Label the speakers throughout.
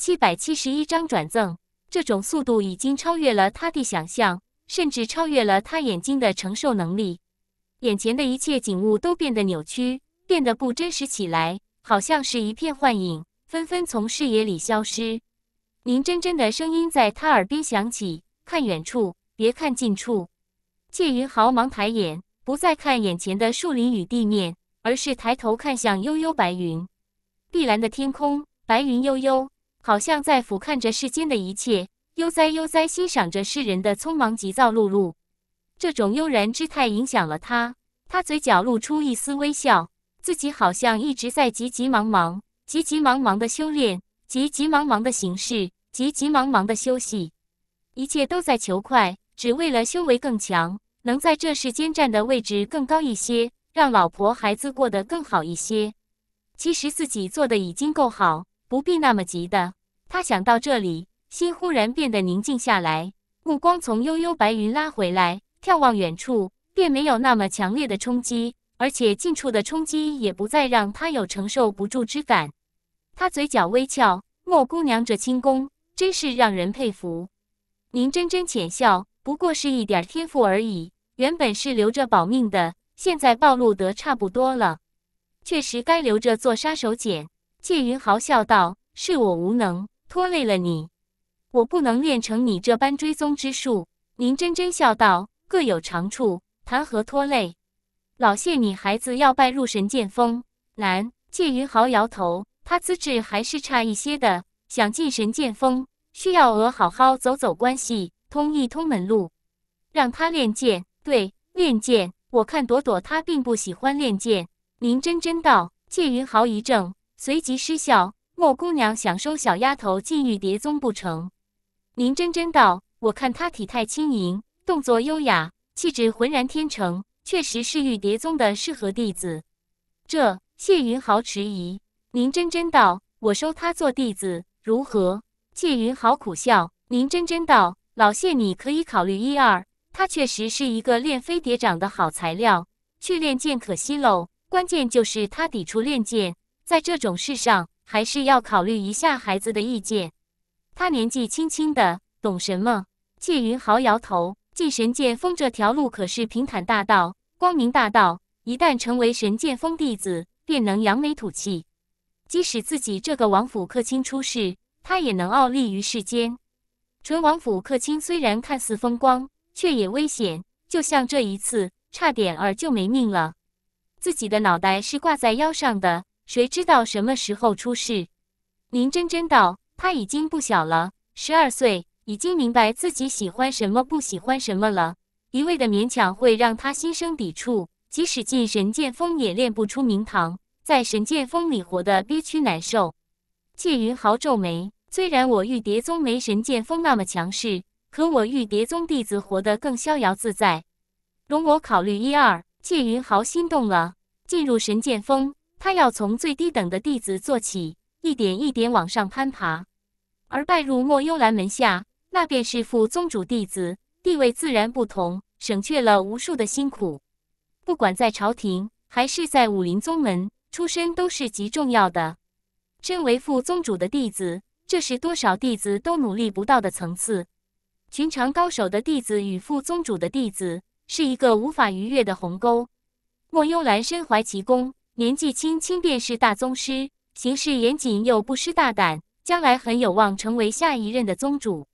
Speaker 1: 七百七十一张转赠，这种速度已经超越了他的想象，甚至超越了他眼睛的承受能力。眼前的一切景物都变得扭曲，变得不真实起来，好像是一片幻影，纷纷从视野里消失。宁真真的声音在他耳边响起：“看远处，别看近处。”谢云豪忙抬眼，不再看眼前的树林与地面，而是抬头看向悠悠白云，碧蓝的天空，白云悠悠。好像在俯瞰着世间的一切，悠哉悠哉欣赏着世人的匆忙急躁碌碌。这种悠然之态影响了他，他嘴角露出一丝微笑。自己好像一直在急急忙忙、急急忙忙的修炼，急急忙忙的行事，急急忙忙的休息，一切都在求快，只为了修为更强，能在这世间站的位置更高一些，让老婆孩子过得更好一些。其实自己做的已经够好，不必那么急的。他想到这里，心忽然变得宁静下来，目光从悠悠白云拉回来，眺望远处，便没有那么强烈的冲击，而且近处的冲击也不再让他有承受不住之感。他嘴角微翘，莫姑娘这轻功真是让人佩服。宁真真浅笑，不过是一点天赋而已，原本是留着保命的，现在暴露得差不多了，确实该留着做杀手锏。谢云豪笑道：“是我无能。”拖累了你，我不能练成你这般追踪之术。”宁真真笑道，“各有长处，谈何拖累？”老谢，你孩子要拜入神剑峰难。谢云豪摇头，他资质还是差一些的，想进神剑峰，需要鹅好好走走关系，通一通门路，让他练剑。对，练剑。我看朵朵她并不喜欢练剑。”宁真真道。谢云豪一怔，随即失笑。莫姑娘想收小丫头进玉蝶宗不成？您真真道：“我看她体态轻盈，动作优雅，气质浑然天成，确实是玉蝶宗的适合弟子。”这谢云豪迟疑。您真真道：“我收她做弟子如何？”谢云豪苦笑。您真真道：“老谢，你可以考虑一二。她确实是一个练飞蝶掌的好材料，去练剑可惜喽。关键就是她抵触练剑，在这种事上。”还是要考虑一下孩子的意见。他年纪轻轻的，懂什么？谢云豪摇头。进神剑峰这条路可是平坦大道、光明大道。一旦成为神剑峰弟子，便能扬眉吐气。即使自己这个王府客卿出事，他也能傲立于世间。纯王府客卿虽然看似风光，却也危险。就像这一次，差点儿就没命了。自己的脑袋是挂在腰上的。谁知道什么时候出事？林真真道，他已经不小了，十二岁，已经明白自己喜欢什么，不喜欢什么了。一味的勉强会让他心生抵触，即使进神剑峰也练不出名堂，在神剑峰里活得憋屈难受。谢云豪皱眉，虽然我玉蝶宗没神剑峰那么强势，可我玉蝶宗弟子活得更逍遥自在。容我考虑一二。谢云豪心动了，进入神剑峰。他要从最低等的弟子做起，一点一点往上攀爬，而拜入莫幽兰门下，那便是副宗主弟子，地位自然不同，省却了无数的辛苦。不管在朝廷还是在武林宗门，出身都是极重要的。身为副宗主的弟子，这是多少弟子都努力不到的层次。寻常高手的弟子与副宗主的弟子，是一个无法逾越的鸿沟。莫幽兰身怀奇功。年纪轻轻便是大宗师，行事严谨又不失大胆，将来很有望成为下一任的宗主。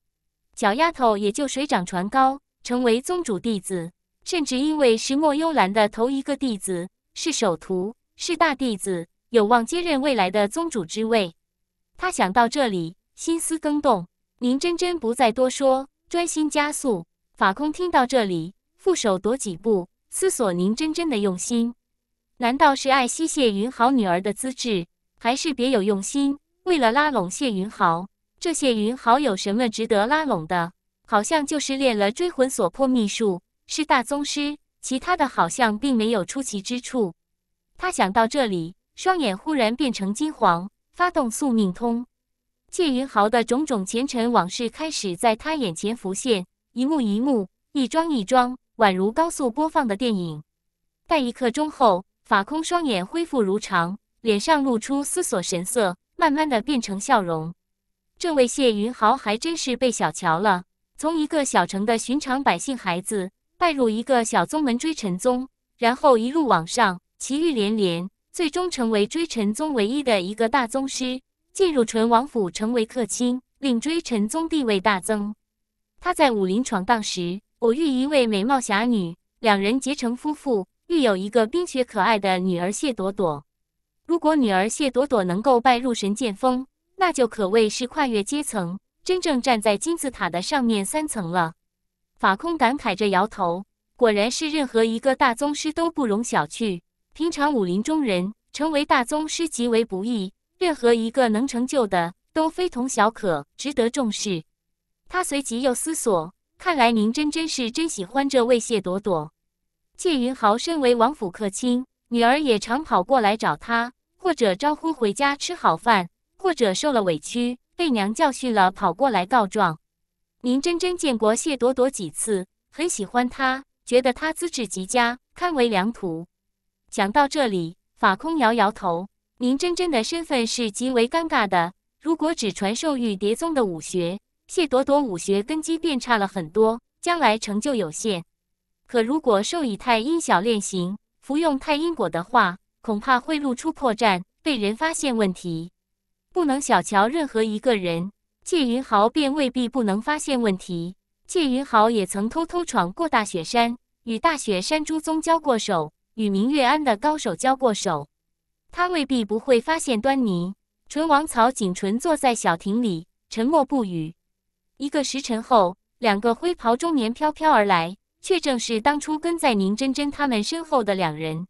Speaker 1: 小丫头也就水涨船高，成为宗主弟子，甚至因为是墨幽兰的头一个弟子，是首徒，是大弟子，有望接任未来的宗主之位。他想到这里，心思更动。宁真真不再多说，专心加速。法空听到这里，负手踱几步，思索宁真真的用心。难道是爱惜谢云豪女儿的资质，还是别有用心？为了拉拢谢云豪，这谢云豪有什么值得拉拢的？好像就是练了追魂锁魄秘术，是大宗师，其他的好像并没有出奇之处。他想到这里，双眼忽然变成金黄，发动宿命通，谢云豪的种种前尘往事开始在他眼前浮现，一幕一幕，一桩一桩，宛如高速播放的电影。待一刻钟后。法空双眼恢复如常，脸上露出思索神色，慢慢的变成笑容。这位谢云豪还真是被小瞧了，从一个小城的寻常百姓孩子，拜入一个小宗门追尘宗，然后一路往上，奇遇连连，最终成为追尘宗唯一的一个大宗师，进入淳王府成为客卿，令追尘宗地位大增。他在武林闯荡时，偶遇一位美貌侠女，两人结成夫妇。育有一个冰雪可爱的女儿谢朵朵，如果女儿谢朵朵能够拜入神剑峰，那就可谓是跨越阶层，真正站在金字塔的上面三层了。法空感慨着摇头，果然是任何一个大宗师都不容小觑。平常武林中人成为大宗师极为不易，任何一个能成就的都非同小可，值得重视。他随即又思索，看来您真真是真喜欢这位谢朵朵。谢云豪身为王府客卿，女儿也常跑过来找他，或者招呼回家吃好饭，或者受了委屈被娘教训了，跑过来告状。宁真真见过谢朵朵几次，很喜欢她，觉得她资质极佳，堪为良徒。讲到这里，法空摇摇头。宁真真的身份是极为尴尬的，如果只传授玉蝶宗的武学，谢朵朵武学根基变差了很多，将来成就有限。可如果授以太阴小练情服用太阴果的话，恐怕会露出破绽，被人发现问题。不能小瞧任何一个人，谢云豪便未必不能发现问题。谢云豪也曾偷偷闯过大雪山，与大雪山朱宗交过手，与明月庵的高手交过手，他未必不会发现端倪。唇王曹景纯坐在小亭里，沉默不语。一个时辰后，两个灰袍中年飘飘而来。却正是当初跟在宁真真他们身后的两人，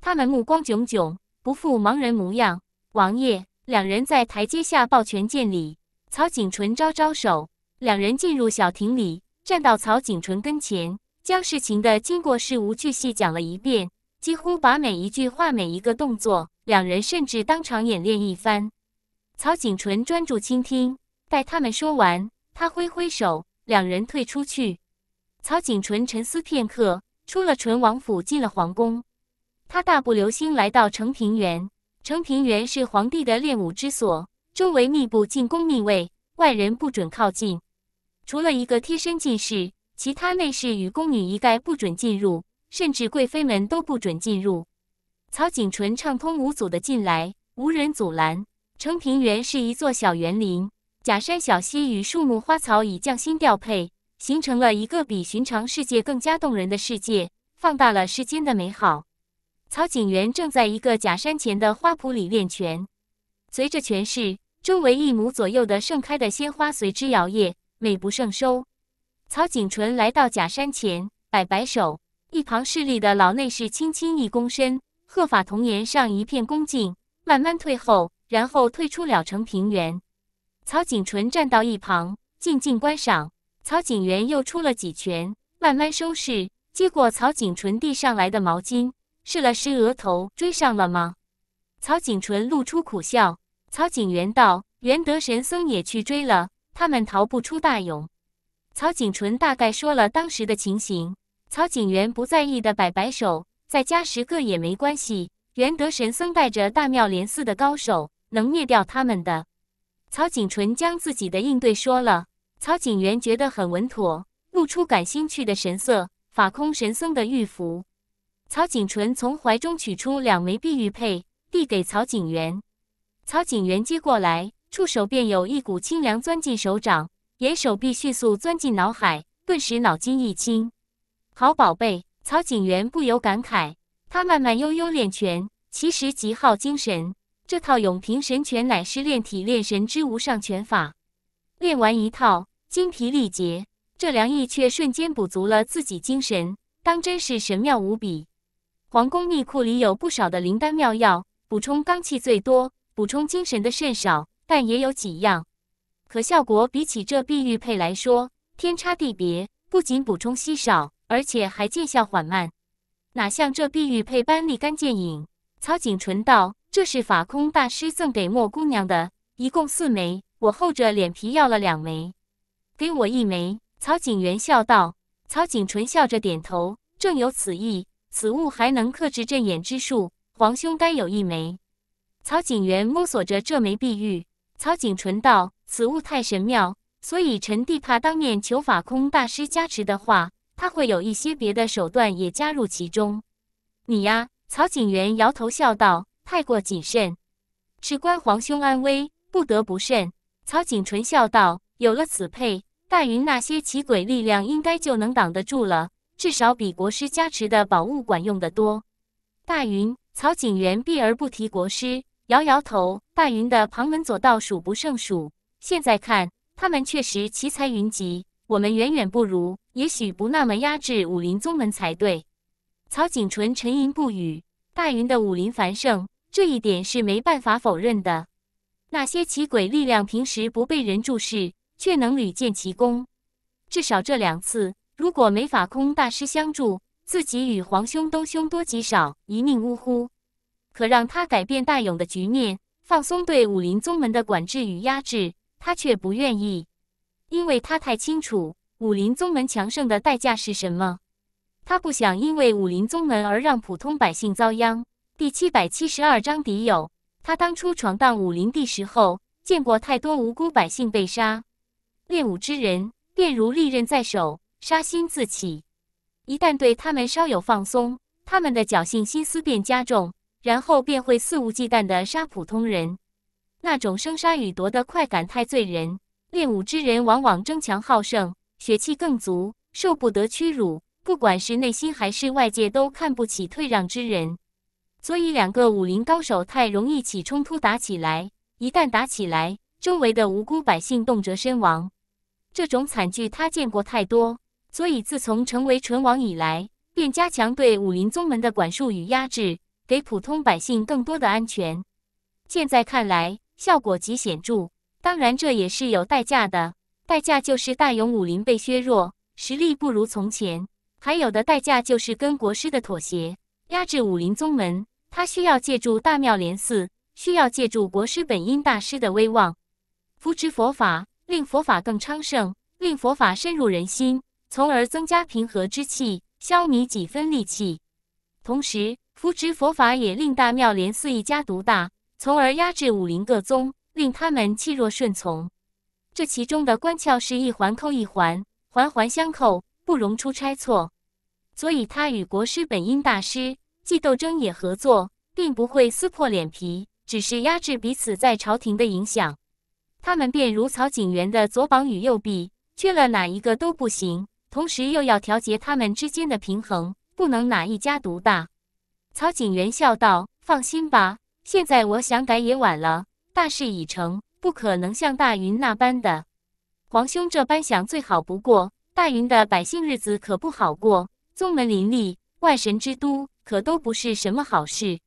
Speaker 1: 他们目光炯炯，不复盲人模样。王爷，两人在台阶下抱拳见礼。曹景淳招招手，两人进入小亭里，站到曹景淳跟前，将事情的经过事无巨细讲了一遍，几乎把每一句话、每一个动作，两人甚至当场演练一番。曹景淳专注倾听，待他们说完，他挥挥手，两人退出去。曹景纯沉思片刻，出了淳王府，进了皇宫。他大步流星来到承平园。承平园是皇帝的练武之所，周围密布禁宫密卫，外人不准靠近。除了一个贴身近侍，其他内侍与宫女一概不准进入，甚至贵妃们都不准进入。曹景纯畅通无阻的进来，无人阻拦。承平园是一座小园林，假山、小溪与树木花草以匠心调配。形成了一个比寻常世界更加动人的世界，放大了世间的美好。曹景元正在一个假山前的花圃里练拳，随着拳势，周围一亩左右的盛开的鲜花随之摇曳，美不胜收。曹景纯来到假山前，摆摆手，一旁侍立的老内侍轻轻一躬身，鹤发童颜上一片恭敬，慢慢退后，然后退出了城平原。曹景纯站到一旁，静静观赏。曹景元又出了几拳，慢慢收拾。接过曹景纯递上来的毛巾，试了试额头，追上了吗？曹景纯露出苦笑。曹景元道：“元德神僧也去追了，他们逃不出大勇。”曹景纯大概说了当时的情形。曹景元不在意的摆摆手：“再加十个也没关系。”元德神僧带着大妙莲寺的高手，能灭掉他们的。曹景纯将自己的应对说了。曹景元觉得很稳妥，露出感兴趣的神色。法空神僧的玉符，曹景纯从怀中取出两枚碧玉佩，递给曹景元。曹景元接过来，触手便有一股清凉钻进手掌，沿手臂迅速钻进脑海，顿时脑筋一清。好宝贝，曹景元不由感慨。他慢慢悠悠练拳，其实极耗精神。这套永平神拳乃是练体练神之无上拳法，练完一套。精疲力竭，这凉意却瞬间补足了自己精神，当真是神妙无比。皇宫秘库里有不少的灵丹妙药，补充刚气最多，补充精神的甚少，但也有几样，可效果比起这碧玉佩来说天差地别。不仅补充稀少，而且还见效缓慢，哪像这碧玉佩般立竿见影。曹景纯道：“这是法空大师赠给莫姑娘的，一共四枚，我厚着脸皮要了两枚。”给我一枚，曹景元笑道。曹景纯笑着点头，正有此意。此物还能克制阵眼之术，皇兄该有一枚。曹景元摸索着这枚碧玉，曹景纯道：“此物太神妙，所以臣弟怕当面求法空大师加持的话，他会有一些别的手段也加入其中。”你呀，曹景元摇头笑道：“太过谨慎，事关皇兄安危，不得不慎。”曹景纯笑道：“有了此配。”大云那些奇鬼力量应该就能挡得住了，至少比国师加持的宝物管用得多。大云，曹景元避而不提国师，摇摇头。大云的旁门左道数不胜数，现在看他们确实奇才云集，我们远远不如，也许不那么压制武林宗门才对。曹景淳沉吟不语。大云的武林繁盛，这一点是没办法否认的。那些奇鬼力量平时不被人注视。却能屡建奇功，至少这两次，如果没法空大师相助，自己与皇兄都凶多吉少，一命呜呼。可让他改变大勇的局面，放松对武林宗门的管制与压制，他却不愿意，因为他太清楚武林宗门强盛的代价是什么。他不想因为武林宗门而让普通百姓遭殃。第七百七十二章敌友。他当初闯荡武林地时候，见过太多无辜百姓被杀。练武之人便如利刃在手，杀心自起。一旦对他们稍有放松，他们的侥幸心思便加重，然后便会肆无忌惮地杀普通人。那种生杀予夺的快感太醉人。练武之人往往争强好胜，血气更足，受不得屈辱。不管是内心还是外界，都看不起退让之人。所以，两个武林高手太容易起冲突，打起来。一旦打起来，周围的无辜百姓动辄身亡。这种惨剧他见过太多，所以自从成为纯王以来，便加强对武林宗门的管束与压制，给普通百姓更多的安全。现在看来，效果极显著。当然，这也是有代价的，代价就是大勇武林被削弱，实力不如从前。还有的代价就是跟国师的妥协，压制武林宗门。他需要借助大妙莲寺，需要借助国师本因大师的威望，扶持佛法。令佛法更昌盛，令佛法深入人心，从而增加平和之气，消弭几分戾气。同时，扶持佛法也令大妙莲寺一家独大，从而压制武林各宗，令他们气若顺从。这其中的关窍是一环扣一环，环环相扣，不容出差错。所以，他与国师本因大师既斗争也合作，并不会撕破脸皮，只是压制彼此在朝廷的影响。他们便如曹景元的左膀与右臂，缺了哪一个都不行。同时又要调节他们之间的平衡，不能哪一家独大。曹景元笑道：“放心吧，现在我想改也晚了，大事已成，不可能像大云那般的。皇兄这般想最好不过，大云的百姓日子可不好过，宗门林立，外神之都，可都不是什么好事。”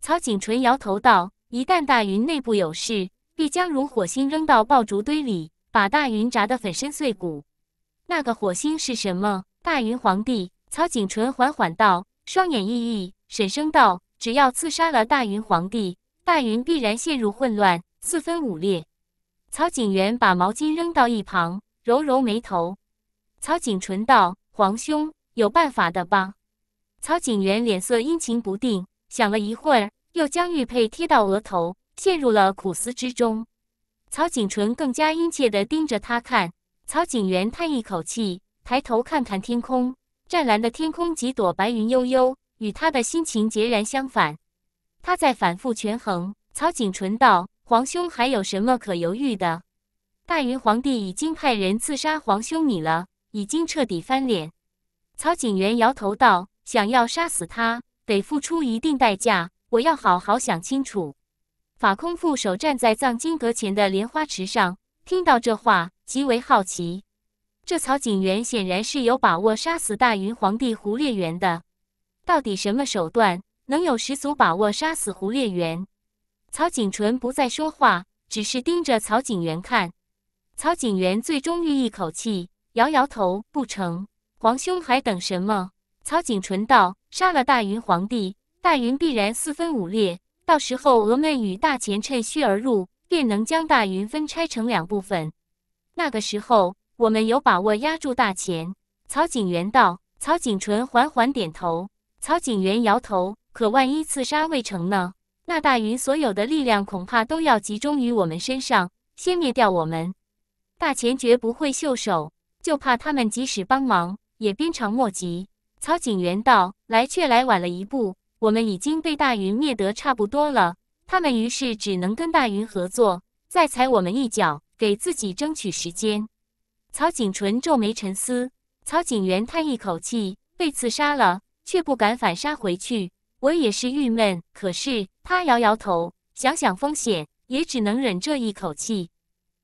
Speaker 1: 曹景淳摇头道：“一旦大云内部有事。”必将如火星扔到爆竹堆里，把大云炸得粉身碎骨。那个火星是什么？大云皇帝曹景纯缓缓道，双眼熠熠，沈声道：“只要刺杀了大云皇帝，大云必然陷入混乱，四分五裂。”曹景元把毛巾扔到一旁，揉揉眉头。曹景纯道：“皇兄有办法的吧？”曹景元脸色阴晴不定，想了一会儿，又将玉佩贴到额头。陷入了苦思之中，曹景纯更加殷切地盯着他看。曹景元叹一口气，抬头看看天空，湛蓝的天空几朵白云悠悠，与他的心情截然相反。他在反复权衡。曹景纯道：“皇兄还有什么可犹豫的？大云皇帝已经派人刺杀皇兄你了，已经彻底翻脸。”曹景元摇头道：“想要杀死他，得付出一定代价。我要好好想清楚。”法空副手站在藏经阁前的莲花池上，听到这话，极为好奇。这曹景元显然是有把握杀死大云皇帝胡烈元的，到底什么手段能有十足把握杀死胡烈元？曹景纯不再说话，只是盯着曹景元看。曹景元最终吁一口气，摇摇头：“不成，皇兄还等什么？”曹景纯道：“杀了大云皇帝，大云必然四分五裂。”到时候，峨眉与大钱趁虚而入，便能将大云分拆成两部分。那个时候，我们有把握压住大钱。曹景元道。曹景淳缓缓点头。曹景元摇头。可万一刺杀未成呢？那大云所有的力量恐怕都要集中于我们身上，先灭掉我们。大钱绝不会袖手，就怕他们即使帮忙，也鞭长莫及。曹景元道：“来，却来晚了一步。”我们已经被大云灭得差不多了，他们于是只能跟大云合作，再踩我们一脚，给自己争取时间。曹景纯皱眉沉思，曹景元叹一口气，被刺杀了，却不敢反杀回去。我也是郁闷，可是他摇摇头，想想风险，也只能忍这一口气。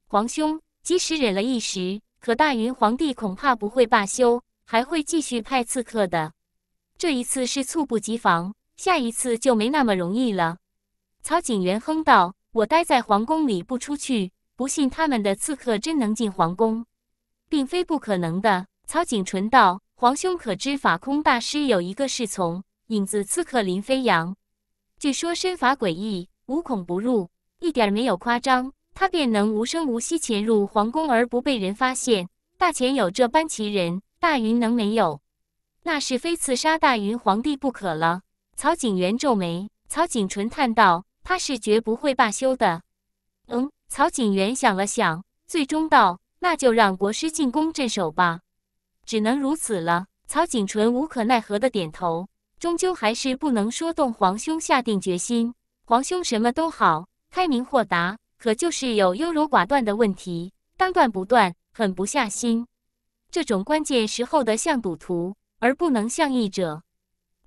Speaker 1: 皇兄，即使忍了一时，可大云皇帝恐怕不会罢休，还会继续派刺客的。这一次是猝不及防。下一次就没那么容易了，曹景元哼道：“我待在皇宫里不出去，不信他们的刺客真能进皇宫，并非不可能的。”曹景纯道：“皇兄可知，法空大师有一个侍从，影子刺客林飞扬，据说身法诡异，无孔不入，一点没有夸张，他便能无声无息潜入皇宫而不被人发现。大秦有这般奇人，大云能没有？那是非刺杀大云皇帝不可了。”曹景元皱眉，曹景纯叹道：“他是绝不会罢休的。”“嗯。”曹景元想了想，最终道：“那就让国师进宫镇守吧。”“只能如此了。”曹景纯无可奈何地点头。终究还是不能说动皇兄下定决心。皇兄什么都好，开明豁达，可就是有优柔寡断的问题，当断不断，狠不下心。这种关键时候的，像赌徒，而不能像义者。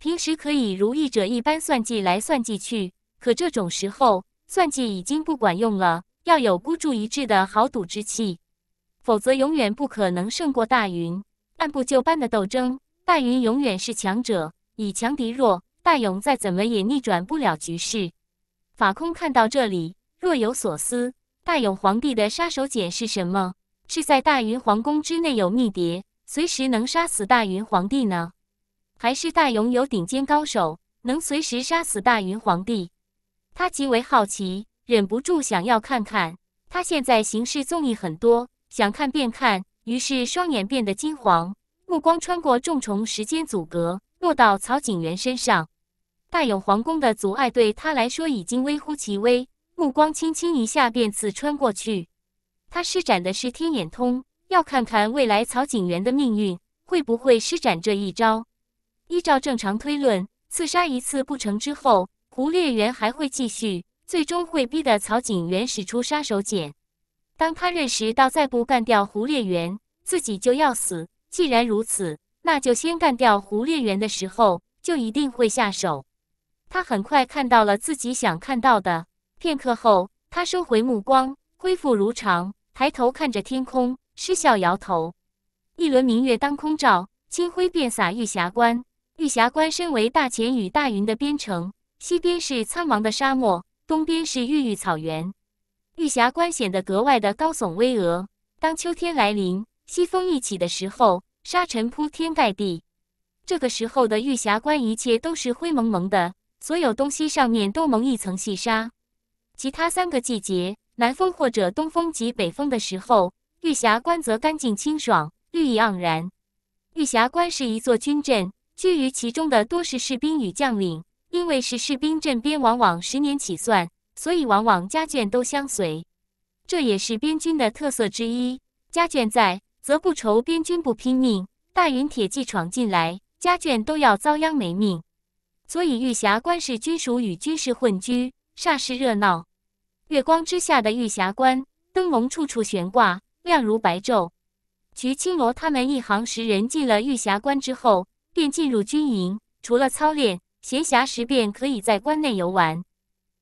Speaker 1: 平时可以如弈者一般算计来算计去，可这种时候算计已经不管用了，要有孤注一掷的豪赌之气，否则永远不可能胜过大云。按部就班的斗争，大云永远是强者，以强敌弱，大勇再怎么也逆转不了局势。法空看到这里若有所思：大勇皇帝的杀手锏是什么？是在大云皇宫之内有密谍，随时能杀死大云皇帝呢？还是大勇有顶尖高手，能随时杀死大云皇帝。他极为好奇，忍不住想要看看他现在行事纵意很多，想看便看。于是双眼变得金黄，目光穿过重重时间阻隔，落到曹景元身上。大勇皇宫的阻碍对他来说已经微乎其微，目光轻轻一下便刺穿过去。他施展的是天眼通，要看看未来曹景元的命运会不会施展这一招。依照正常推论，刺杀一次不成之后，胡烈元还会继续，最终会逼得曹景元使出杀手锏。当他认识到再不干掉胡烈元，自己就要死。既然如此，那就先干掉胡烈元的时候，就一定会下手。他很快看到了自己想看到的。片刻后，他收回目光，恢复如常，抬头看着天空，失笑摇头。一轮明月当空照，清辉便洒玉霞关。玉霞关身为大秦与大云的边城，西边是苍茫的沙漠，东边是郁郁草原。玉霞关显得格外的高耸巍峨。当秋天来临，西风一起的时候，沙尘铺天盖地。这个时候的玉霞关，一切都是灰蒙蒙的，所有东西上面都蒙一层细沙。其他三个季节，南风或者东风及北风的时候，玉霞关则干净清爽，绿意盎然。玉霞关是一座军镇。居于其中的多是士兵与将领，因为是士兵镇边，往往十年起算，所以往往家眷都相随，这也是边军的特色之一。家眷在，则不愁边军不拼命；大云铁骑闯进来，家眷都要遭殃没命。所以玉霞关是军属与军事混居，煞是热闹。月光之下的玉霞关，灯笼处处悬挂，亮如白昼。瞿青罗他们一行十人进了玉霞关之后。便进入军营，除了操练，闲暇时便可以在关内游玩，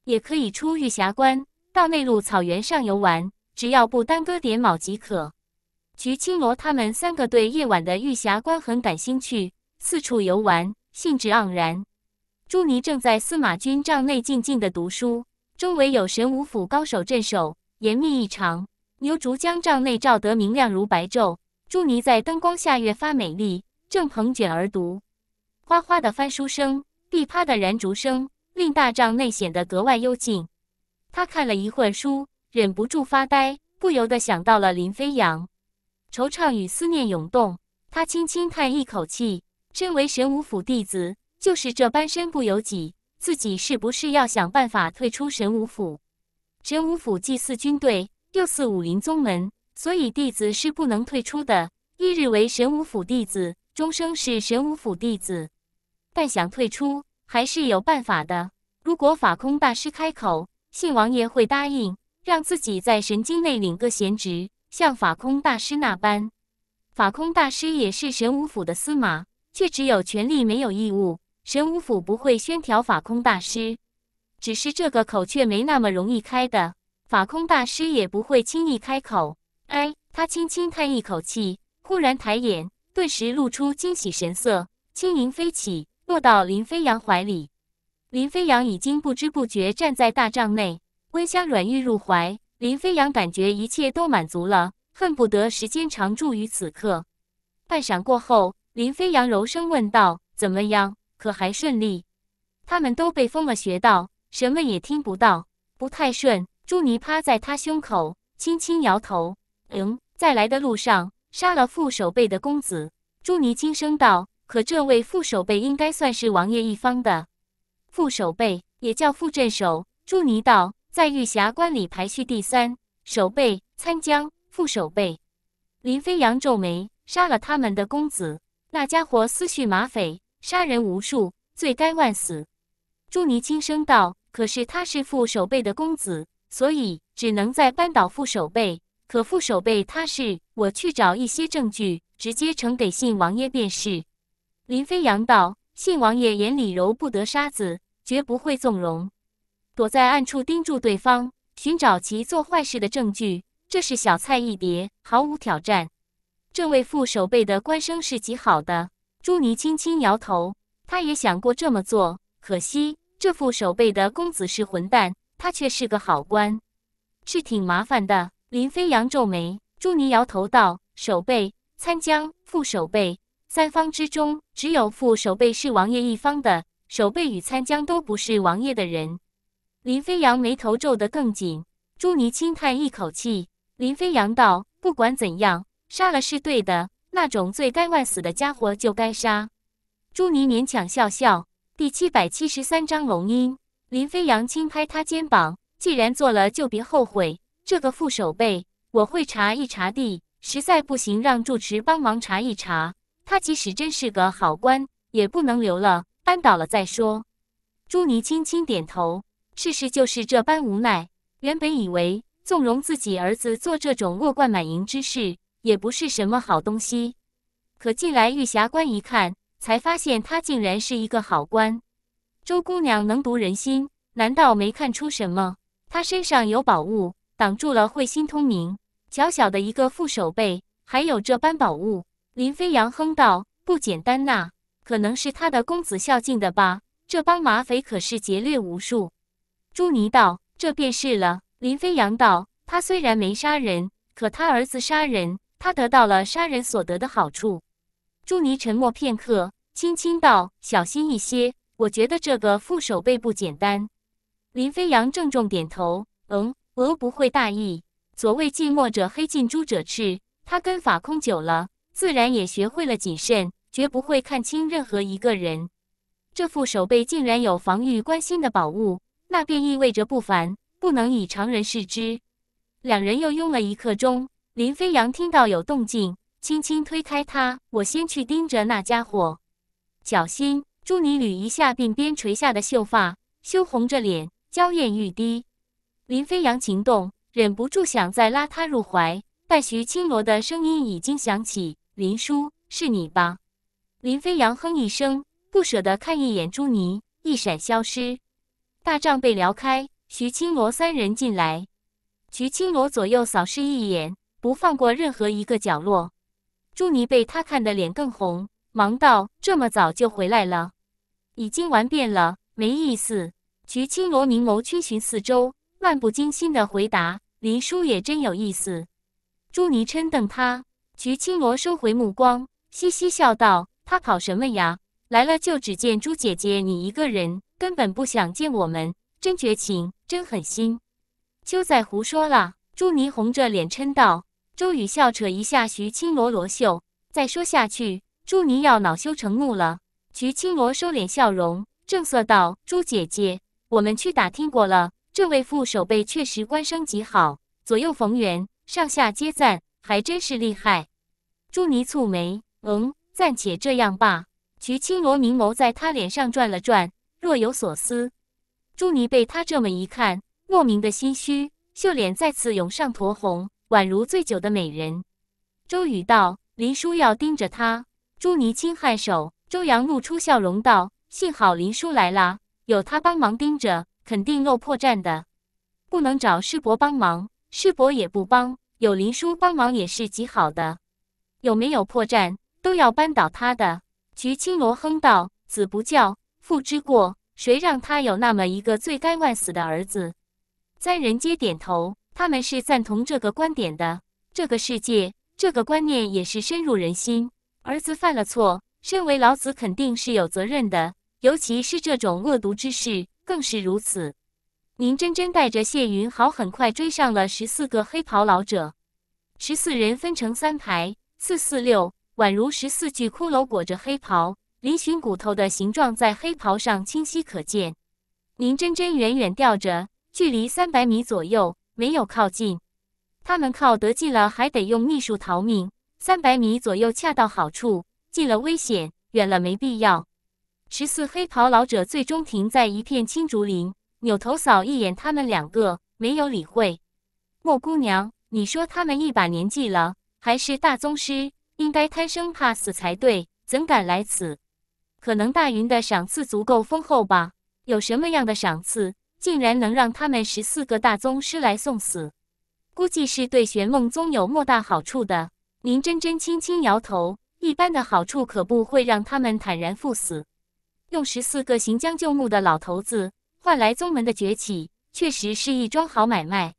Speaker 1: 也可以出玉峡关到内陆草原上游玩，只要不耽搁点卯即可。菊青罗他们三个对夜晚的玉峡关很感兴趣，四处游玩，兴致盎然。朱尼正在司马军帐内静静的读书，周围有神武府高手镇守，严密异常。牛竹将帐内照得明亮如白昼，朱尼在灯光下越发美丽。正鹏卷而读，哗哗的翻书声，噼啪的燃烛声，令大帐内显得格外幽静。他看了一会书，忍不住发呆，不由得想到了林飞扬，惆怅与思念涌动。他轻轻叹一口气，身为神武府弟子，就是这般身不由己。自己是不是要想办法退出神武府？神武府既祀军队，又祀武林宗门，所以弟子是不能退出的。一日为神武府弟子。终生是神武府弟子，但想退出还是有办法的。如果法空大师开口，信王爷会答应，让自己在神经内领个闲职，像法空大师那般。法空大师也是神武府的司马，却只有权利没有义务。神武府不会宣调法空大师，只是这个口却没那么容易开的。法空大师也不会轻易开口。哎，他轻轻叹一口气，忽然抬眼。顿时露出惊喜神色，轻盈飞起，落到林飞扬怀里。林飞扬已经不知不觉站在大帐内，温香软玉入怀。林飞扬感觉一切都满足了，恨不得时间常驻于此刻。半晌过后，林飞扬柔声问道：“怎么样？可还顺利？”他们都被封了穴道，什么也听不到，不太顺。朱尼趴在他胸口，轻轻摇头：“嗯，在来的路上。”杀了副守备的公子，朱尼轻声道：“可这位副守备应该算是王爷一方的副守备，也叫副镇守。”朱尼道：“在玉霞关里排序第三，守备、参将、副守备。”林飞扬皱眉：“杀了他们的公子，那家伙思绪马匪，杀人无数，罪该万死。”朱尼轻声道：“可是他是副守备的公子，所以只能再扳倒副守备。”可副守备他是我去找一些证据，直接呈给信王爷便是。林飞扬道：“信王爷眼里揉不得沙子，绝不会纵容。躲在暗处盯住对方，寻找其做坏事的证据，这是小菜一碟，毫无挑战。这位副守备的官声是极好的。”朱尼轻轻摇头，他也想过这么做，可惜这副守备的公子是混蛋，他却是个好官，是挺麻烦的。林飞扬皱眉，朱尼摇头道：“守备、参将、副守备，三方之中，只有副守备是王爷一方的。守备与参将都不是王爷的人。”林飞扬眉头皱得更紧，朱尼轻叹一口气。林飞扬道：“不管怎样，杀了是对的。那种罪该万死的家伙就该杀。”朱尼勉强笑笑。第七百七十三章龙鹰。林飞扬轻拍他肩膀：“既然做了，就别后悔。”这个副手背，我会查一查地，实在不行让住持帮忙查一查。他即使真是个好官，也不能留了，扳倒了再说。朱尼轻轻点头，事事就是这般无奈。原本以为纵容自己儿子做这种恶贯满盈之事，也不是什么好东西。可进来玉霞观一看，才发现他竟然是一个好官。周姑娘能读人心，难道没看出什么？他身上有宝物。挡住了，慧心通明。小小的一个副手背，还有这般宝物，林飞扬哼道：“不简单呐，可能是他的公子孝敬的吧。”这帮马匪可是劫掠无数。朱尼道：“这便是了。”林飞扬道：“他虽然没杀人，可他儿子杀人，他得到了杀人所得的好处。”朱尼沉默片刻，轻轻道：“小心一些，我觉得这个副手背不简单。”林飞扬郑重点头：“嗯。”我不会大意。所谓近墨者黑，近朱者赤。他跟法空久了，自然也学会了谨慎，绝不会看清任何一个人。这副手背竟然有防御关心的宝物，那便意味着不凡，不能以常人视之。两人又用了一刻钟。林飞扬听到有动静，轻轻推开他：“我先去盯着那家伙，小心。”朱泥捋一下鬓边垂下的秀发，羞红着脸，娇艳欲滴。林飞扬情动，忍不住想再拉他入怀，但徐青罗的声音已经响起：“林叔，是你吧？”林飞扬哼一声，不舍得看一眼朱泥，一闪消失。大帐被撩开，徐青罗三人进来。徐青罗左右扫视一眼，不放过任何一个角落。朱泥被他看的脸更红，忙道：“这么早就回来了，已经玩遍了，没意思。”徐青罗明眸逡巡四周。漫不经心的回答：“林叔也真有意思。”朱泥嗔瞪他，徐青罗收回目光，嘻嘻笑道：“他跑什么呀？来了就只见朱姐姐你一个人，根本不想见我们，真绝情，真狠心。”秋在胡说了。朱泥红着脸嗔道：“周宇，笑扯一下徐青罗罗袖。”再说下去，朱泥要恼羞成怒了。徐青罗收敛笑容，正色道：“朱姐姐，我们去打听过了。”这位副手背确实官声极好，左右逢源，上下皆赞，还真是厉害。朱尼蹙眉，嗯，暂且这样吧。瞿青罗明眸在他脸上转了转，若有所思。朱尼被他这么一看，莫名的心虚，秀脸再次涌上酡红，宛如醉酒的美人。周瑜道：“林叔要盯着他。”朱尼轻颔首。周阳露出笑容道：“幸好林叔来了，有他帮忙盯着。”肯定漏破绽的，不能找师伯帮忙，师伯也不帮，有林叔帮忙也是极好的。有没有破绽，都要扳倒他的。菊青罗哼道：“子不教，父之过。谁让他有那么一个罪该万死的儿子？”三人皆点头，他们是赞同这个观点的。这个世界，这个观念也是深入人心。儿子犯了错，身为老子肯定是有责任的，尤其是这种恶毒之事。更是如此，宁真真带着谢云豪很快追上了十四个黑袍老者。十四人分成三排，四四六，宛如十四具骷髅裹着黑袍，嶙峋骨头的形状在黑袍上清晰可见。宁真真远远吊着，距离三百米左右，没有靠近。他们靠得近了，还得用秘术逃命。三百米左右恰到好处，近了危险，远了没必要。十四黑袍老者最终停在一片青竹林，扭头扫一眼他们两个，没有理会。莫姑娘，你说他们一把年纪了，还是大宗师，应该贪生怕死才对，怎敢来此？可能大云的赏赐足够丰厚吧？有什么样的赏赐，竟然能让他们十四个大宗师来送死？估计是对玄梦宗有莫大好处的。林真真轻轻摇头，一般的好处可不会让他们坦然赴死。用十四个行将就木的老头子换来宗门的崛起，确实是一桩好买卖。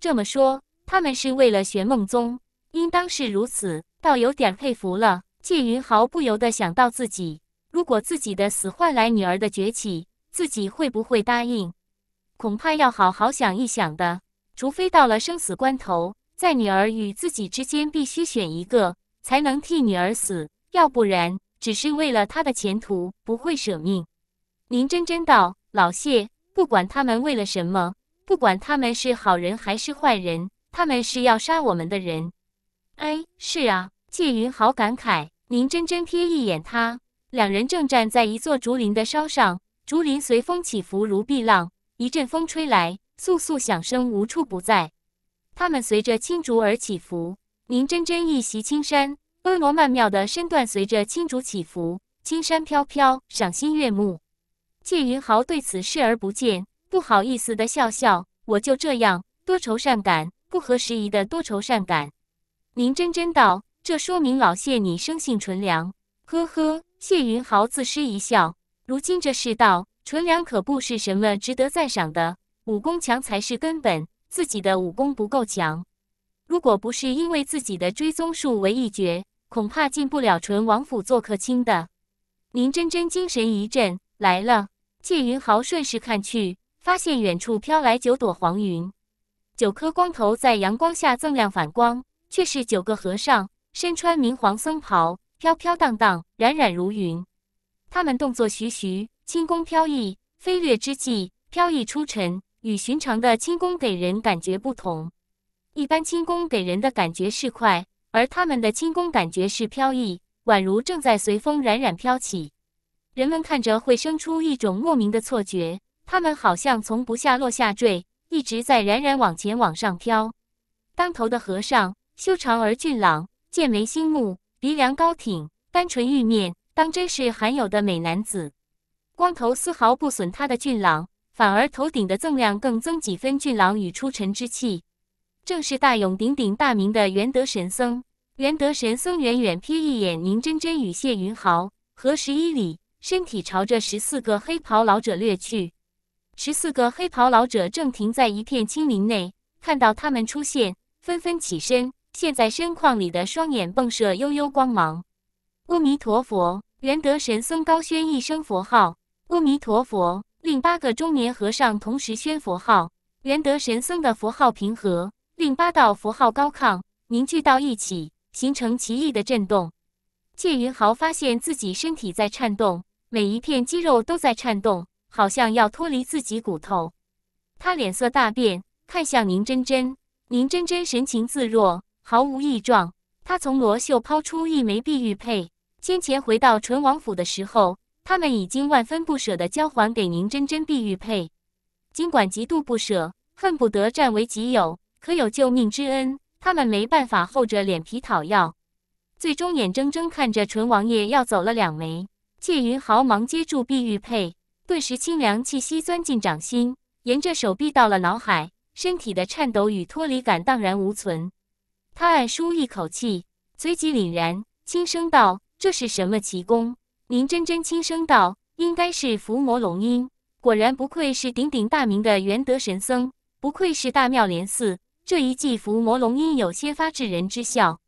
Speaker 1: 这么说，他们是为了玄梦宗，应当是如此，倒有点佩服了。谢云豪不由得想到自己：如果自己的死换来女儿的崛起，自己会不会答应？恐怕要好好想一想的。除非到了生死关头，在女儿与自己之间必须选一个，才能替女儿死，要不然。只是为了他的前途，不会舍命。宁真真道：“老谢，不管他们为了什么，不管他们是好人还是坏人，他们是要杀我们的人。”哎，是啊，谢云豪感慨。宁真真瞥一眼他，两人正站在一座竹林的梢上，竹林随风起伏如碧浪。一阵风吹来，簌簌响声无处不在。他们随着青竹而起伏。宁真真一袭青衫。婀娜曼妙的身段随着青竹起伏，青山飘飘，赏心悦目。谢云豪对此视而不见，不好意思的笑笑：“我就这样多愁善感，不合时宜的多愁善感。”宁真真道：“这说明老谢你生性纯良。”呵呵，谢云豪自失一笑：“如今这世道，纯良可不是什么值得赞赏的，武功强才是根本。自己的武功不够强。”如果不是因为自己的追踪术为一绝，恐怕进不了纯王府做客卿的。宁真真精神一振，来了。谢云豪顺势看去，发现远处飘来九朵黄云，九颗光头在阳光下锃亮反光，却是九个和尚，身穿明黄僧袍，飘飘荡荡，冉冉如云。他们动作徐徐，轻功飘逸，飞掠之际飘逸出尘，与寻常的轻功给人感觉不同。一般轻功给人的感觉是快，而他们的轻功感觉是飘逸，宛如正在随风冉冉飘起。人们看着会生出一种莫名的错觉，他们好像从不下落下坠，一直在冉冉往前往上飘。当头的和尚，修长而俊朗，剑眉星目，鼻梁高挺，单纯玉面，当真是罕有的美男子。光头丝毫不损他的俊朗，反而头顶的锃亮更增几分俊朗与出尘之气。正是大勇鼎鼎大名的元德神僧。元德神僧远远瞥一眼宁真真与谢云豪，合十一里，身体朝着十四个黑袍老者掠去。十四个黑袍老者正停在一片青林内，看到他们出现，纷纷起身，现在身框里的双眼迸射悠悠光芒。阿弥陀佛！元德神僧高宣一声佛号，阿弥陀佛！令八个中年和尚同时宣佛号。元德神僧的佛号平和。令八道符号高亢凝聚到一起，形成奇异的震动。谢云豪发现自己身体在颤动，每一片肌肉都在颤动，好像要脱离自己骨头。他脸色大变，看向宁真真。宁真真神情自若，毫无异状。他从罗秀抛出一枚碧玉佩。先前回到淳王府的时候，他们已经万分不舍地交还给宁真真碧玉佩，尽管极度不舍，恨不得占为己有。可有救命之恩？他们没办法厚着脸皮讨要，最终眼睁睁看着淳王爷要走了两枚。谢云豪忙接住碧玉佩，顿时清凉气息钻进掌心，沿着手臂到了脑海，身体的颤抖与脱离感荡然无存。他暗舒一口气，随即凛然轻声道：“这是什么奇功？”宁真真轻声道：“应该是伏魔龙音。”果然不愧是鼎鼎大名的元德神僧，不愧是大妙莲寺。这一记伏魔龙音有些发制人之效，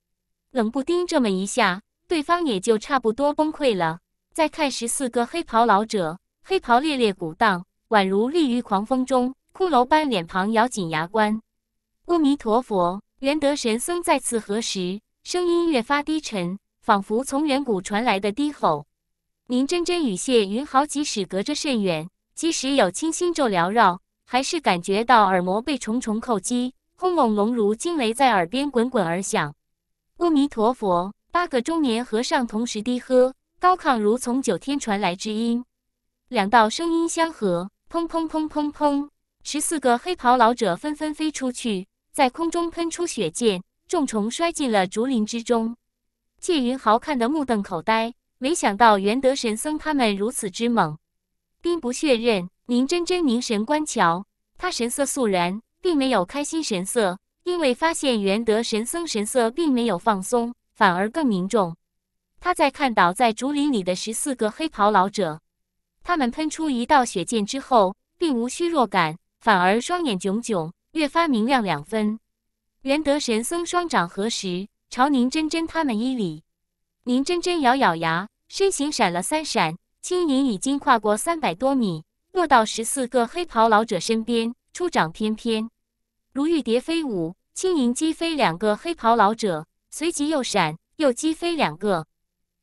Speaker 1: 冷不丁这么一下，对方也就差不多崩溃了。再看十四个黑袍老者，黑袍猎猎鼓荡，宛如立于狂风中，骷髅般脸庞咬紧牙关。阿弥陀佛，元德神僧再次合十，声音越发低沉，仿佛从远古传来的低吼。您真真与谢云豪即使隔着甚远，即使有清心咒缭绕，还是感觉到耳膜被重重叩击。轰隆隆，如惊雷在耳边滚滚而响。阿弥陀佛！八个中年和尚同时低喝，高亢如从九天传来之音。两道声音相合，砰砰砰砰砰！十四个黑袍老者纷纷飞出去，在空中喷出血剑，重重摔进了竹林之中。谢云豪看得目瞪口呆，没想到元德神僧他们如此之猛，兵不血刃。宁真真凝神观瞧，他神色肃然。并没有开心神色，因为发现元德神僧神色并没有放松，反而更凝重。他在看到在竹林里的十四个黑袍老者，他们喷出一道血剑之后，并无虚弱感，反而双眼炯炯，越发明亮两分。元德神僧双掌合十，朝宁真真他们一礼。宁真真咬咬牙，身形闪了三闪，轻盈已经跨过三百多米，落到十四个黑袍老者身边。出掌翩翩，如玉蝶飞舞，轻盈击飞两个黑袍老者。随即又闪，又击飞两个。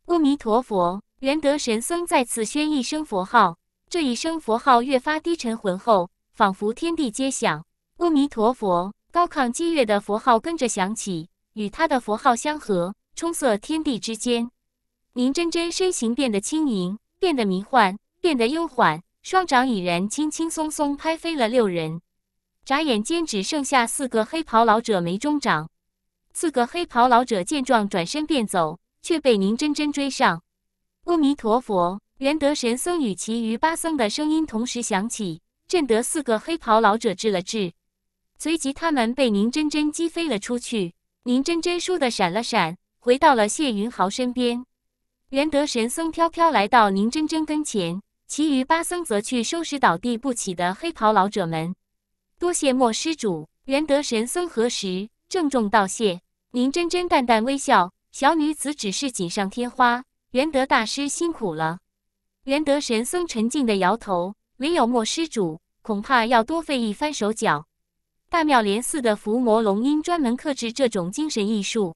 Speaker 1: 阿弥陀佛！元德神僧再次宣一声佛号，这一声佛号越发低沉浑厚，仿佛天地皆响。阿弥陀佛！高亢激越的佛号跟着响起，与他的佛号相合，冲塞天地之间。宁真真身形变得轻盈，变得迷幻，变得悠缓。双掌已然轻轻松松拍飞了六人，眨眼间只剩下四个黑袍老者没中掌。四个黑袍老者见状转身便走，却被宁真真追上。阿弥陀佛，元德神僧与其余八僧的声音同时响起，震得四个黑袍老者滞了滞，随即他们被宁真真击飞了出去。宁真真倏地闪了闪，回到了谢云豪身边。元德神僧飘飘来到宁真真跟前。其余八僧则去收拾倒地不起的黑袍老者们。多谢莫施主，元德神僧何时？郑重道谢。您真真淡淡微笑：“小女子只是锦上添花，元德大师辛苦了。”元德神僧沉静地摇头：“没有莫施主，恐怕要多费一番手脚。大妙莲寺的伏魔龙音专门克制这种精神艺术，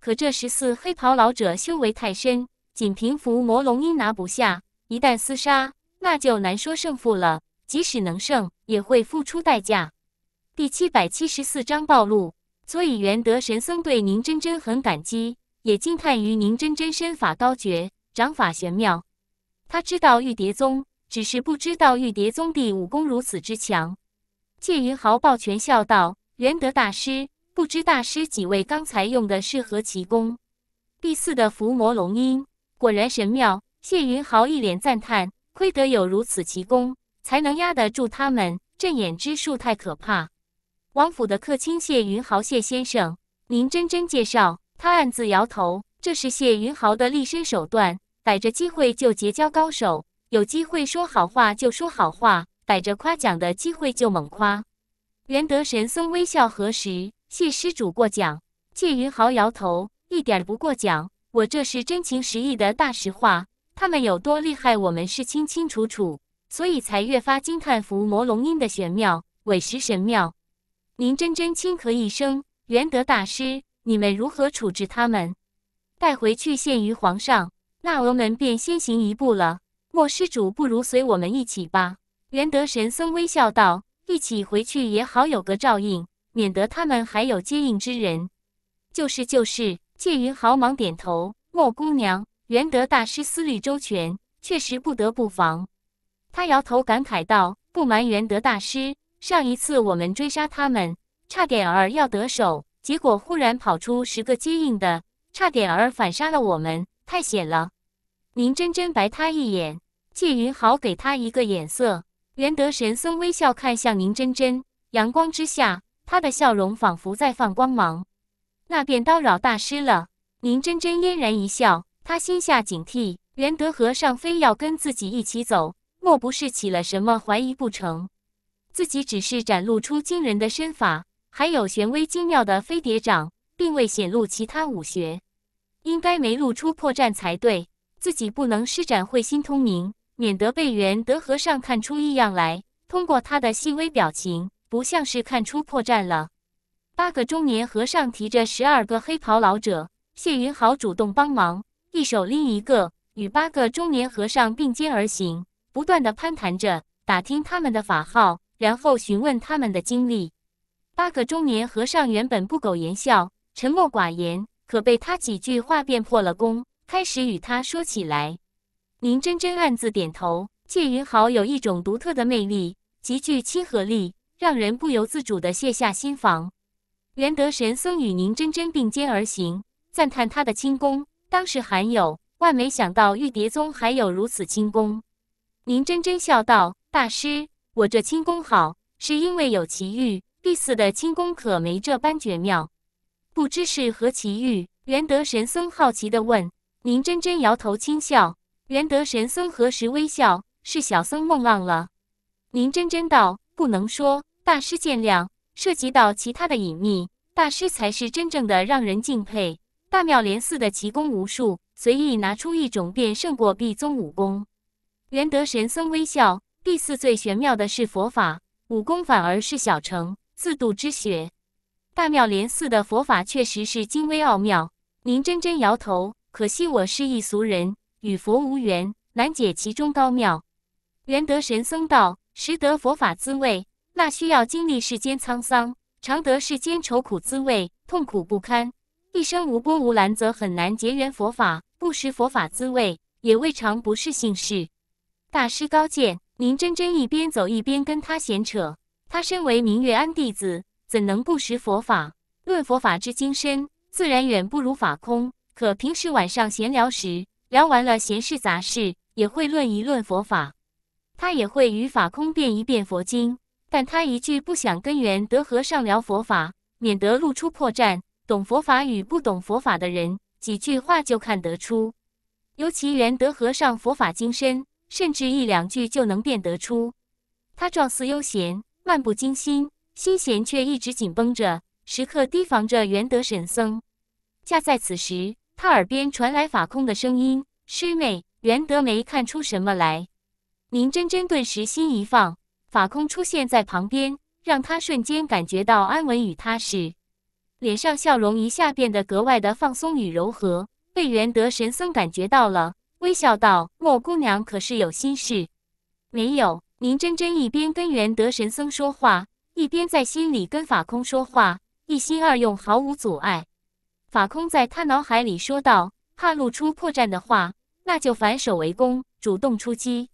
Speaker 1: 可这十四黑袍老者修为太深，仅凭伏魔龙音拿不下。”一旦厮杀，那就难说胜负了。即使能胜，也会付出代价。第七百七十四章暴露。所以元德神僧对宁真真很感激，也惊叹于宁真真身法高绝，掌法玄妙。他知道玉蝶宗，只是不知道玉蝶宗弟武功如此之强。借云豪抱拳笑道：“元德大师，不知大师几位刚才用的是何奇功？第四的伏魔龙音，果然神妙。”谢云豪一脸赞叹，亏得有如此奇功，才能压得住他们。阵眼之术太可怕。王府的客卿谢云豪，谢先生，您真真介绍。他暗自摇头，这是谢云豪的立身手段：逮着机会就结交高手，有机会说好话就说好话，逮着夸奖的机会就猛夸。元德神僧微笑核实，谢施主过奖。谢云豪摇头，一点不过奖，我这是真情实意的大实话。他们有多厉害，我们是清清楚楚，所以才越发惊叹伏魔龙音的玄妙，委实神妙。宁真真轻咳一声：“元德大师，你们如何处置他们？带回去献于皇上？那我们便先行一步了。莫施主，不如随我们一起吧。”元德神僧微笑道：“一起回去也好，有个照应，免得他们还有接应之人。”就是就是，介云豪忙点头：“莫姑娘。”元德大师思虑周全，确实不得不防。他摇头感慨道：“不瞒元德大师，上一次我们追杀他们，差点儿要得手，结果忽然跑出十个接应的，差点儿反杀了我们，太险了。”宁真真白他一眼，谢云豪给他一个眼色。元德神僧微笑看向宁真真，阳光之下，他的笑容仿佛在放光芒。那便叨扰大师了。宁真真嫣然一笑。他心下警惕，元德和尚非要跟自己一起走，莫不是起了什么怀疑不成？自己只是展露出惊人的身法，还有玄微精妙的飞碟掌，并未显露其他武学，应该没露出破绽才对。自己不能施展慧心通明，免得被元德和尚看出异样来。通过他的细微表情，不像是看出破绽了。八个中年和尚提着十二个黑袍老者，谢云豪主动帮忙。一手拎一个，与八个中年和尚并肩而行，不断的攀谈着，打听他们的法号，然后询问他们的经历。八个中年和尚原本不苟言笑，沉默寡言，可被他几句话便破了功，开始与他说起来。宁真真暗自点头，谢云豪有一种独特的魅力，极具亲和力，让人不由自主的卸下心防。元德神僧与宁真真并肩而行，赞叹他的轻功。当时还有万没想到，玉蝶宗还有如此轻功。宁真真笑道：“大师，我这轻功好，是因为有奇遇。必死的轻功可没这般绝妙。不知是何奇遇？”元德神僧好奇地问。宁真真摇头轻笑：“元德神僧何时微笑？是小僧梦浪了。”宁真真道：“不能说，大师见谅，涉及到其他的隐秘，大师才是真正的让人敬佩。”大妙莲寺的奇功无数，随意拿出一种，便胜过毕宗武功。元德神僧微笑。第四最玄妙的是佛法，武功反而是小乘自度之学。大妙莲寺的佛法确实是精微奥妙。您真真摇头，可惜我是一俗人，与佛无缘，难解其中高妙。元德神僧道：识得佛法滋味，那需要经历世间沧桑，尝得世间愁苦滋味，痛苦不堪。一生无波无澜，则很难结缘佛法，不识佛法滋味，也未尝不是幸事。大师高见，宁真真一边走一边跟他闲扯。他身为明月庵弟子，怎能不识佛法？论佛法之精深，自然远不如法空。可平时晚上闲聊时，聊完了闲事杂事，也会论一论佛法。他也会与法空辩一辩佛经，但他一句不想跟源，德和尚聊佛法，免得露出破绽。懂佛法与不懂佛法的人，几句话就看得出。尤其元德和尚佛法精深，甚至一两句就能辨得出。他状似悠闲，漫不经心，心弦却一直紧绷着，时刻提防着元德神僧。恰在此时，他耳边传来法空的声音：“师妹，元德没看出什么来。”宁真真顿时心一放，法空出现在旁边，让他瞬间感觉到安稳与踏实。脸上笑容一下变得格外的放松与柔和，被元德神僧感觉到了，微笑道：“莫姑娘可是有心事？”“没有。”宁真真一边跟元德神僧说话，一边在心里跟法空说话，一心二用毫无阻碍。法空在他脑海里说道：“怕露出破绽的话，那就反守为攻，主动出击。”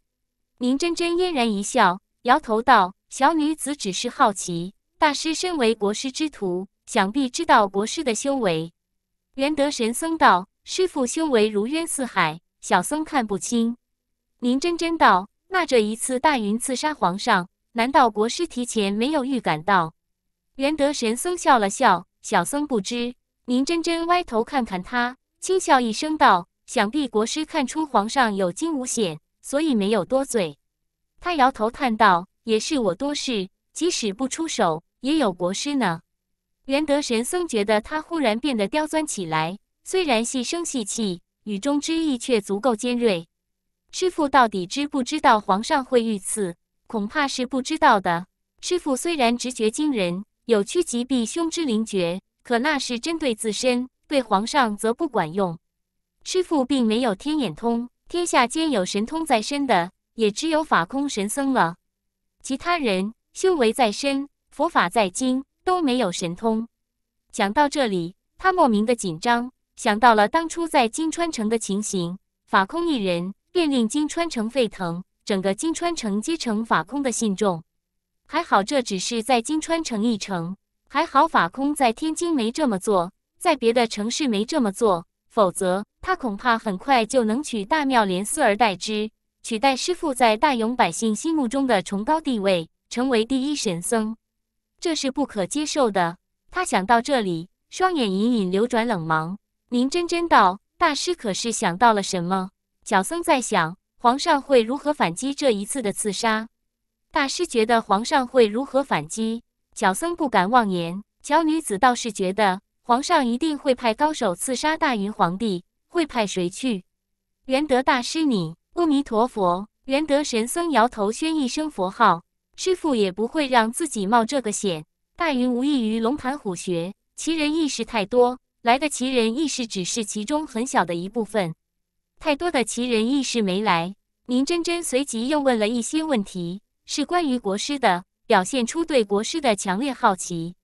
Speaker 1: 宁真真嫣然一笑，摇头道：“小女子只是好奇，大师身为国师之徒。”想必知道国师的修为，元德神僧道：“师傅修为如渊似海，小僧看不清。”明真真道：“那这一次大云刺杀皇上，难道国师提前没有预感到？”元德神僧笑了笑：“小僧不知。”明真真歪头看看他，轻笑一声道：“想必国师看出皇上有惊无险，所以没有多嘴。”他摇头叹道：“也是我多事，即使不出手，也有国师呢。”元德神僧觉得他忽然变得刁钻起来，虽然细声细气，语中之意却足够尖锐。师傅到底知不知道皇上会遇刺？恐怕是不知道的。师傅虽然直觉惊人，有趋吉避凶之灵觉，可那是针对自身，对皇上则不管用。师傅并没有天眼通，天下间有神通在身的也只有法空神僧了。其他人修为在身，佛法在精。都没有神通。讲到这里，他莫名的紧张，想到了当初在金川城的情形。法空一人便令金川城沸腾，整个金川城皆成法空的信众。还好这只是在金川城一城，还好法空在天津没这么做，在别的城市没这么做，否则他恐怕很快就能取大妙莲寺而代之，取代师傅在大勇百姓心目中的崇高地位，成为第一神僧。这是不可接受的。他想到这里，双眼隐隐流转冷芒。明真真道大师可是想到了什么？小僧在想，皇上会如何反击这一次的刺杀？大师觉得皇上会如何反击？小僧不敢妄言。小女子倒是觉得，皇上一定会派高手刺杀大云皇帝。会派谁去？元德大师，你阿弥陀佛。元德神僧摇头，宣一声佛号。师傅也不会让自己冒这个险。大云无异于龙潭虎穴，奇人异士太多，来的奇人异士只是其中很小的一部分，太多的奇人异士没来。宁真真随即又问了一些问题，是关于国师的，表现出对国师的强烈好奇。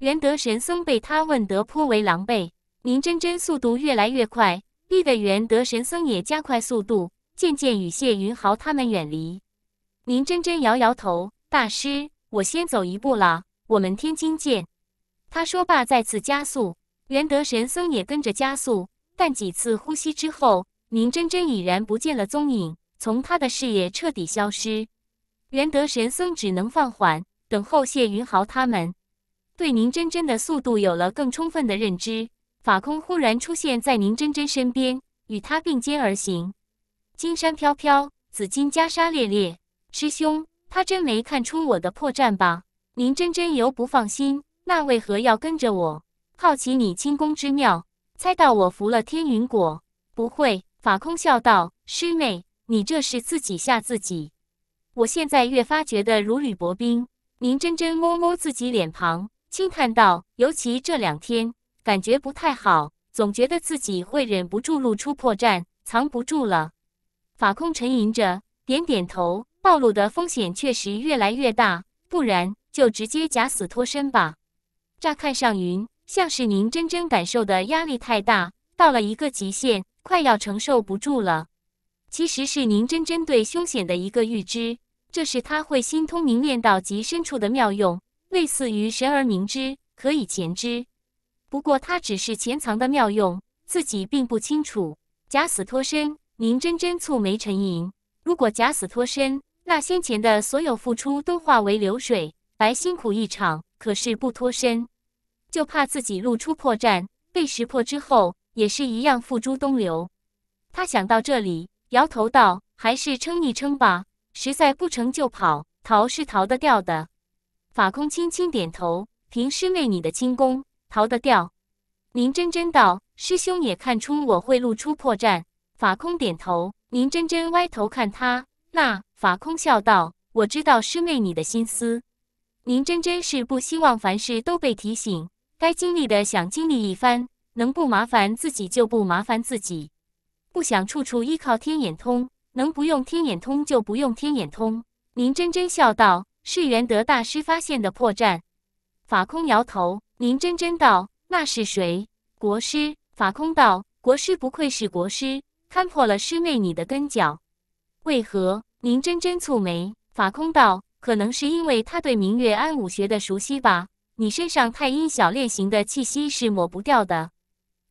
Speaker 1: 元德神僧被他问得颇为狼狈。宁真真速度越来越快，逼得元德神僧也加快速度，渐渐与谢云豪他们远离。林真真摇摇头：“大师，我先走一步了，我们天津见。”他说罢，再次加速。元德神僧也跟着加速，但几次呼吸之后，林真真已然不见了踪影，从他的视野彻底消失。元德神僧只能放缓，等候谢云豪他们。对宁真真的速度有了更充分的认知，法空忽然出现在宁真真身边，与他并肩而行。金山飘飘，紫金袈裟猎猎，师兄，他真没看出我的破绽吧？您真真犹不放心，那为何要跟着我？好奇你轻功之妙，猜到我服了天云果。不会，法空笑道：“师妹，你这是自己吓自己。我现在越发觉得如履薄冰。”宁真真摸摸自己脸庞，轻叹道：“尤其这两天，感觉不太好，总觉得自己会忍不住露出破绽，藏不住了。”法空沉吟着，点点头。暴露的风险确实越来越大，不然就直接假死脱身吧。乍看上云，像是您真真感受的压力太大，到了一个极限，快要承受不住了。其实是您真真对凶险的一个预知，这是他会心通明练到极深处的妙用，类似于神而明之，可以前知。不过他只是潜藏的妙用，自己并不清楚。假死脱身，您真真蹙眉沉吟。如果假死脱身，那先前的所有付出都化为流水，白辛苦一场。可是不脱身，就怕自己露出破绽，被识破之后也是一样付诸东流。他想到这里，摇头道：“还是撑一撑吧，实在不成就跑。逃是逃得掉的。”法空轻轻点头：“凭师妹你的轻功，逃得掉。”宁真真道：“师兄也看出我会露出破绽。”法空点头。宁真真歪头看他：“那。”法空笑道：“我知道师妹你的心思，宁真真是不希望凡事都被提醒，该经历的想经历一番，能不麻烦自己就不麻烦自己，不想处处依靠天眼通，能不用天眼通就不用天眼通。”宁真真笑道：“是元德大师发现的破绽。”法空摇头。宁真真道：“那是谁？”国师。法空道：“国师不愧是国师，看破了师妹你的根脚，为何？”宁真真蹙眉，法空道：“可能是因为他对明月庵武学的熟悉吧。你身上太阴小练型的气息是抹不掉的。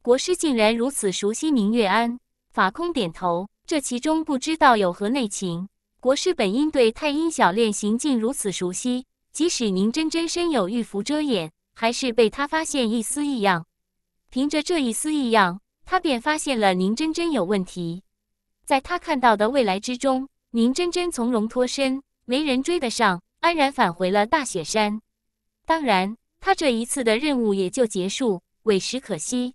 Speaker 1: 国师竟然如此熟悉明月庵，法空点头，这其中不知道有何内情。国师本应对太阴小练型竟如此熟悉，即使宁真真身有玉符遮掩，还是被他发现一丝异样。凭着这一丝异样，他便发现了宁真真有问题。在他看到的未来之中。宁真真从容脱身，没人追得上，安然返回了大雪山。当然，他这一次的任务也就结束，委实可惜。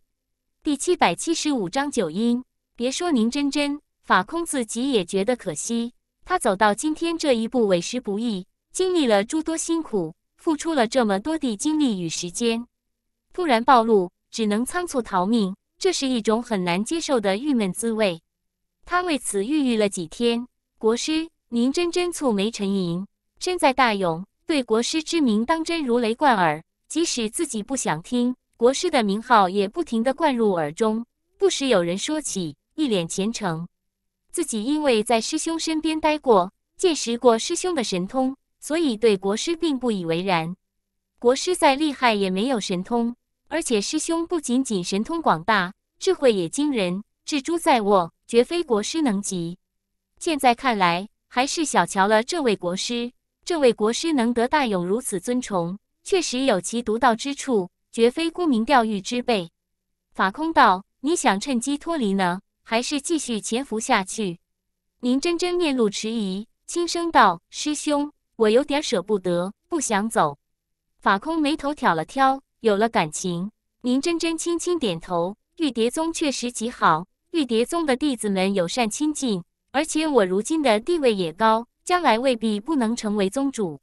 Speaker 1: 第七百七十五章九阴。别说宁真真，法空自己也觉得可惜。他走到今天这一步，委实不易，经历了诸多辛苦，付出了这么多的精力与时间，突然暴露，只能仓促逃命，这是一种很难接受的郁闷滋味。他为此郁郁了几天。国师，您真真蹙眉沉吟。身在大勇，对国师之名当真如雷贯耳。即使自己不想听国师的名号，也不停地灌入耳中。不时有人说起，一脸虔诚。自己因为在师兄身边待过，见识过师兄的神通，所以对国师并不以为然。国师再厉害也没有神通，而且师兄不仅仅神通广大，智慧也惊人，智珠在握，绝非国师能及。现在看来，还是小瞧了这位国师。这位国师能得大勇如此尊崇，确实有其独到之处，绝非沽名钓誉之辈。法空道：“你想趁机脱离呢，还是继续潜伏下去？”宁真真面露迟疑，轻声道：“师兄，我有点舍不得，不想走。”法空眉头挑了挑。有了感情，宁真真轻轻点头。玉蝶宗确实极好，玉蝶宗的弟子们友善亲近。而且我如今的地位也高，将来未必不能成为宗主。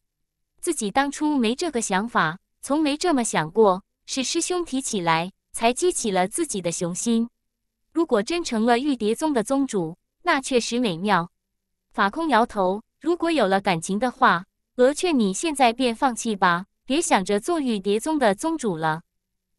Speaker 1: 自己当初没这个想法，从没这么想过，是师兄提起来，才激起了自己的雄心。如果真成了玉蝶宗的宗主，那确实美妙。法空摇头：“如果有了感情的话，我劝你现在便放弃吧，别想着做玉蝶宗的宗主了。”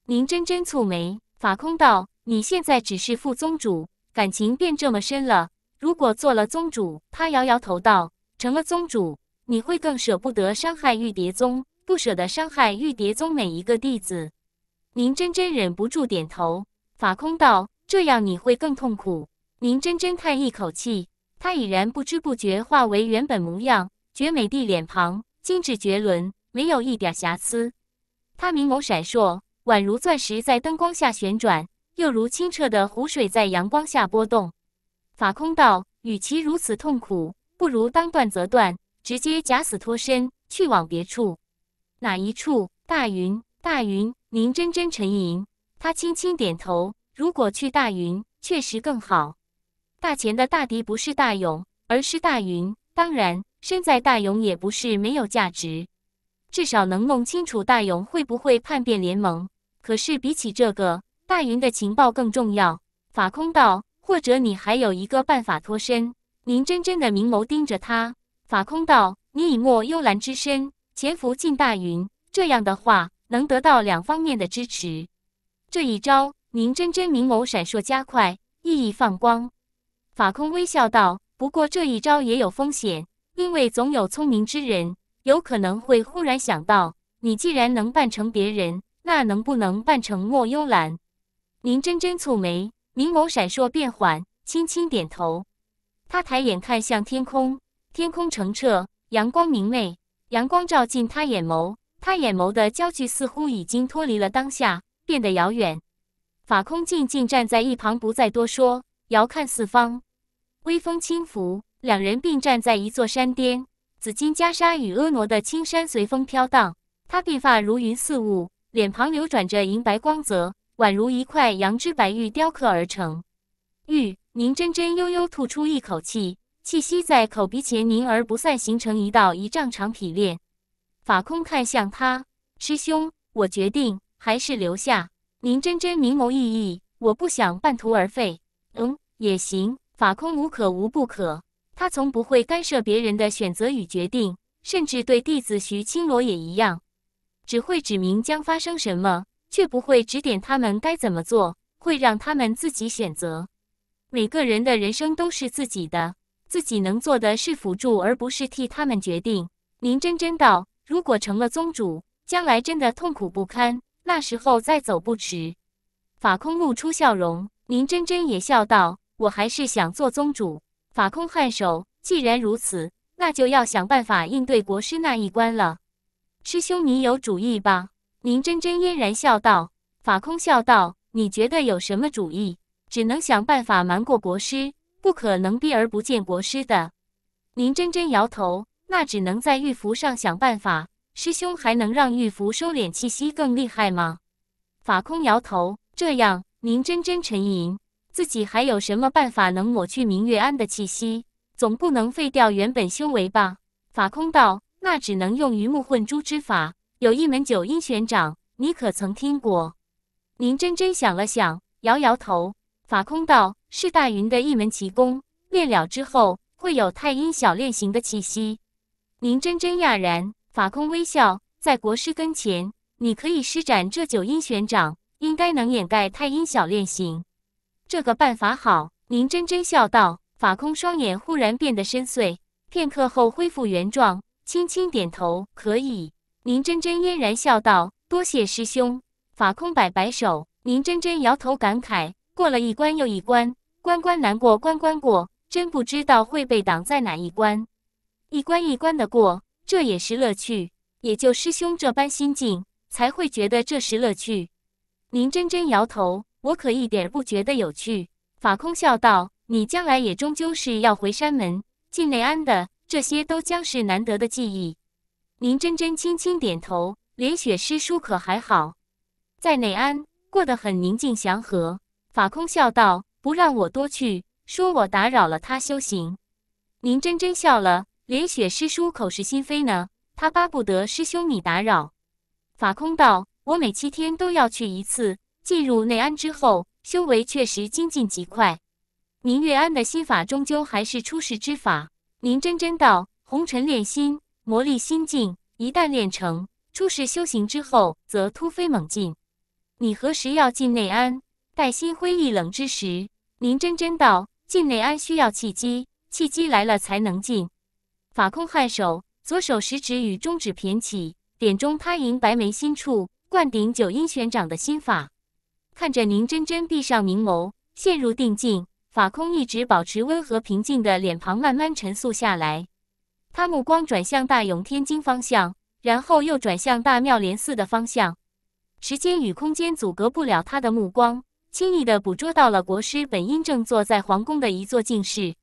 Speaker 1: 宁真真蹙眉：“法空道，你现在只是副宗主，感情变这么深了？”如果做了宗主，他摇摇头道：“成了宗主，你会更舍不得伤害玉蝶宗，不舍得伤害玉蝶宗每一个弟子。”宁真真忍不住点头。法空道：“这样你会更痛苦。”宁真真叹一口气，她已然不知不觉化为原本模样，绝美的脸庞，精致绝伦，没有一点瑕疵。她明眸闪烁，宛如钻石在灯光下旋转，又如清澈的湖水在阳光下波动。法空道，与其如此痛苦，不如当断则断，直接假死脱身，去往别处。哪一处？大云，大云。您真真沉吟。他轻轻点头。如果去大云，确实更好。大钱的大敌不是大勇，而是大云。当然，身在大勇也不是没有价值，至少能弄清楚大勇会不会叛变联盟。可是比起这个，大云的情报更重要。法空道。或者你还有一个办法脱身。宁真真的明眸盯着他，法空道：“你以莫幽兰之身潜伏进大云，这样的话能得到两方面的支持。”这一招，宁真真明眸闪烁加快，熠熠放光。法空微笑道：“不过这一招也有风险，因为总有聪明之人，有可能会忽然想到，你既然能扮成别人，那能不能扮成莫幽兰？”宁真真蹙眉。明眸闪烁，变缓，轻轻点头。他抬眼看向天空，天空澄澈，阳光明媚。阳光照进他眼眸，他眼眸的焦距似乎已经脱离了当下，变得遥远。法空静静站在一旁，不再多说，遥看四方。微风轻拂，两人并站在一座山巅，紫金袈裟与婀娜的青山随风飘荡。他鬓发如云似雾，脸庞流转着银白光泽。宛如一块羊脂白玉雕刻而成。玉宁真真悠悠吐出一口气，气息在口鼻前凝而不散，形成一道一丈长匹链。法空看向他，师兄，我决定还是留下。宁真真明眸意义，我不想半途而废。嗯，也行。法空无可无不可，他从不会干涉别人的选择与决定，甚至对弟子徐青罗也一样，只会指明将发生什么。却不会指点他们该怎么做，会让他们自己选择。每个人的人生都是自己的，自己能做的是辅助，而不是替他们决定。宁真真道：“如果成了宗主，将来真的痛苦不堪，那时候再走不迟。”法空露出笑容，宁真真也笑道：“我还是想做宗主。”法空颔首：“既然如此，那就要想办法应对国师那一关了。师兄，你有主意吧？”宁真真嫣然笑道：“法空，笑道，你觉得有什么主意？只能想办法瞒过国师，不可能避而不见国师的。”宁真真摇头：“那只能在玉符上想办法。师兄还能让玉符收敛气息更厉害吗？”法空摇头：“这样。”宁真真沉吟：“自己还有什么办法能抹去明月庵的气息？总不能废掉原本修为吧？”法空道：“那只能用鱼目混珠之法。”有一门九阴玄掌，你可曾听过？您真真想了想，摇摇头。法空道是大云的一门奇功，练了之后会有太阴小练形的气息。您真真讶然，法空微笑，在国师跟前，你可以施展这九阴玄掌，应该能掩盖太阴小练形。这个办法好。您真真笑道。法空双眼忽然变得深邃，片刻后恢复原状，轻轻点头，可以。宁真真嫣然笑道：“多谢师兄。”法空摆摆手，宁真真摇头感慨：“过了一关又一关，关关难过关关过，真不知道会被挡在哪一关。一关一关的过，这也是乐趣。也就师兄这般心境，才会觉得这是乐趣。”宁真真摇头：“我可一点不觉得有趣。”法空笑道：“你将来也终究是要回山门、进内安的，这些都将是难得的记忆。”宁真真轻轻点头，连雪师叔可还好？在内安过得很宁静祥和。法空笑道：“不让我多去，说我打扰了他修行。”宁真真笑了：“连雪师叔口是心非呢，他巴不得师兄你打扰。”法空道：“我每七天都要去一次。进入内安之后，修为确实精进极快。宁月安的心法终究还是初世之法。”宁真真道：“红尘炼心。”磨砺心境，一旦练成，初时修行之后，则突飞猛进。你何时要进内安？待心灰意冷之时，宁真真道进内安需要契机，契机来了才能进。法空颔首，左手食指与中指偏起，点中他银白眉心处，灌顶九阴玄掌的心法。看着宁真真闭上明眸，陷入定境，法空一直保持温和平静的脸庞，慢慢沉肃下来。他目光转向大永天津方向，然后又转向大妙莲寺的方向。时间与空间阻隔不了他的目光，轻易地捕捉到了国师本因正坐在皇宫的一座静室。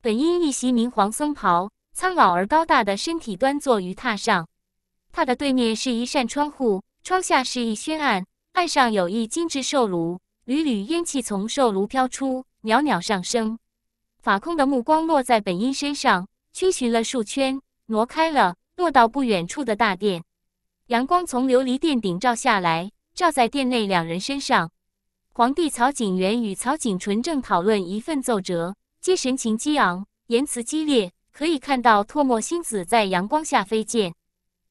Speaker 1: 本因一袭明黄僧袍，苍老而高大的身体端坐于榻上。榻的对面是一扇窗户，窗下是一轩案，案上有一精致寿炉，缕缕烟气从寿炉飘出，袅袅上升。法空的目光落在本因身上。逡寻了数圈，挪开了，落到不远处的大殿。阳光从琉璃殿顶照下来，照在殿内两人身上。皇帝曹景元与曹景纯正讨论一份奏折，皆神情激昂，言辞激烈，可以看到唾沫星子在阳光下飞溅。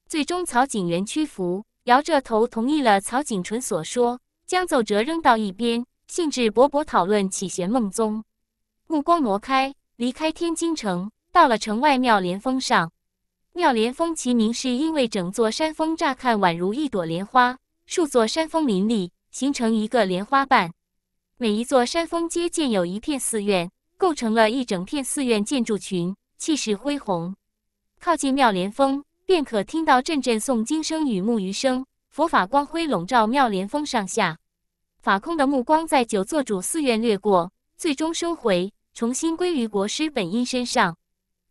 Speaker 1: 最终，曹景元屈服，摇着头同意了曹景纯所说，将奏折扔到一边，兴致勃勃讨论起玄梦宗。目光挪开，离开天津城。到了城外妙莲峰上，妙莲峰其名是因为整座山峰乍看宛如一朵莲花，数座山峰林立，形成一个莲花瓣。每一座山峰皆建有一片寺院，构成了一整片寺院建筑群，气势恢宏。靠近妙莲峰，便可听到阵阵诵经声与木鱼声，佛法光辉笼罩妙莲峰上下。法空的目光在九座主寺院掠过，最终收回，重新归于国师本因身上。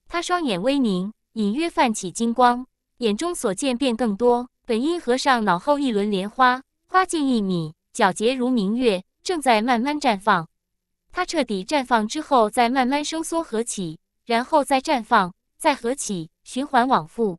Speaker 1: 他双眼微凝，隐约泛起金光，眼中所见变更多。本因和尚脑后一轮莲花，花径一米，皎洁如明月，正在慢慢绽放。他彻底绽放之后，再慢慢收缩合起，然后再绽放，再合起，循环往复。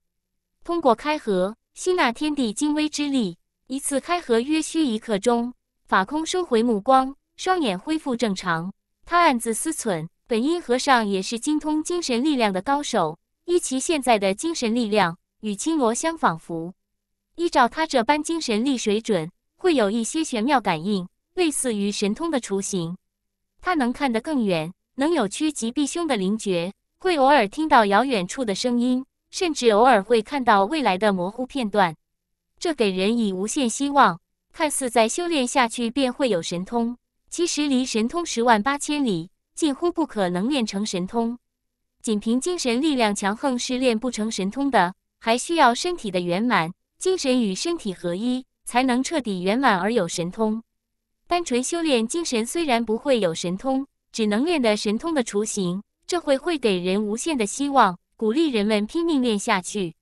Speaker 1: 通过开合，吸纳天地精微之力。一次开合约需一刻钟。法空收回目光，双眼恢复正常。他暗自思忖。本因和尚也是精通精神力量的高手，依其现在的精神力量与青罗相仿佛。依照他这般精神力水准，会有一些玄妙感应，类似于神通的雏形。他能看得更远，能有趋吉避凶的灵觉，会偶尔听到遥远处的声音，甚至偶尔会看到未来的模糊片段。这给人以无限希望，看似再修炼下去便会有神通，其实离神通十万八千里。近乎不可能练成神通，仅凭精神力量强横是练不成神通的，还需要身体的圆满，精神与身体合一，才能彻底圆满而有神通。单纯修炼精神虽然不会有神通，只能练得神通的雏形，这会会给人无限的希望，鼓励人们拼命练下去。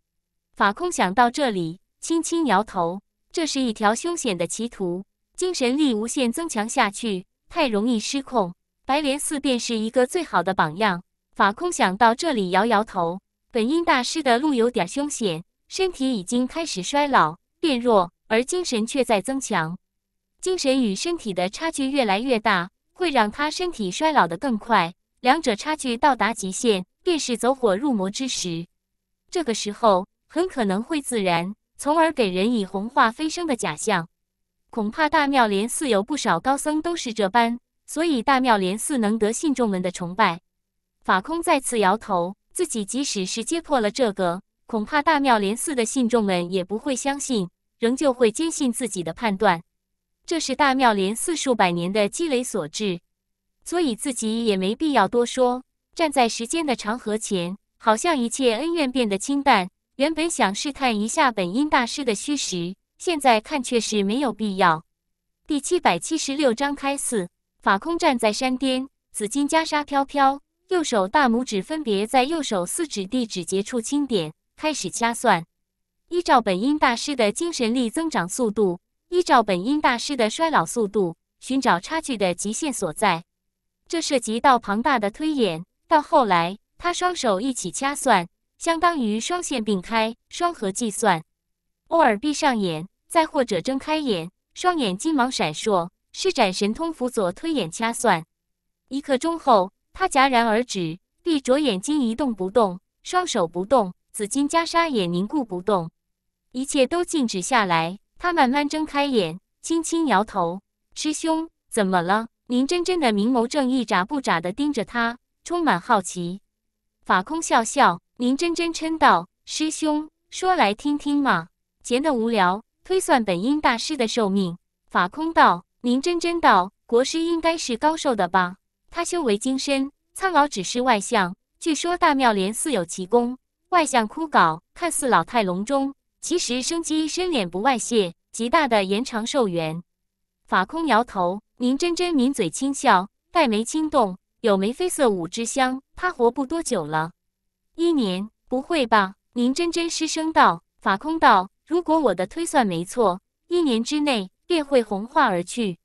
Speaker 1: 法空想到这里，轻轻摇头，这是一条凶险的歧途，精神力无限增强下去，太容易失控。白莲寺便是一个最好的榜样。法空想到这里，摇摇头。本因大师的路有点凶险，身体已经开始衰老变弱，而精神却在增强，精神与身体的差距越来越大，会让他身体衰老的更快。两者差距到达极限，便是走火入魔之时。这个时候很可能会自燃，从而给人以红化飞升的假象。恐怕大妙莲寺有不少高僧都是这般。所以大庙莲寺能得信众们的崇拜，法空再次摇头。自己即使是揭破了这个，恐怕大庙莲寺的信众们也不会相信，仍旧会坚信自己的判断。这是大庙莲寺数百年的积累所致，所以自己也没必要多说。站在时间的长河前，好像一切恩怨变得清淡。原本想试探一下本因大师的虚实，现在看却是没有必要。第七百七十六章开寺。法空站在山巅，紫金袈裟飘飘，右手大拇指分别在右手四指地指节处轻点，开始掐算。依照本因大师的精神力增长速度，依照本因大师的衰老速度，寻找差距的极限所在。这涉及到庞大的推演。到后来，他双手一起掐算，相当于双线并开，双核计算。偶尔闭上眼，再或者睁开眼，双眼金芒闪烁。施展神通辅佐推演掐算，一刻钟后，他戛然而止，闭着眼睛一动不动，双手不动，紫金袈裟也凝固不动，一切都静止下来。他慢慢睁开眼，轻轻摇头：“师兄，怎么了？”宁真真的明眸正一眨不眨的盯着他，充满好奇。法空笑笑，宁真真嗔道：“师兄，说来听听嘛，闲得无聊，推算本因大师的寿命。”法空道。宁真真道国师应该是高寿的吧？他修为精深，苍老只是外相。据说大妙莲似有奇功，外相枯槁，看似老态龙钟，其实生机深敛不外泄，极大的延长寿元。法空摇头，宁真真抿嘴轻笑，黛眉轻动，有眉飞色舞之香。他活不多久了，一年？不会吧？宁真真失声道。法空道：如果我的推算没错，一年之内。便会红化而去。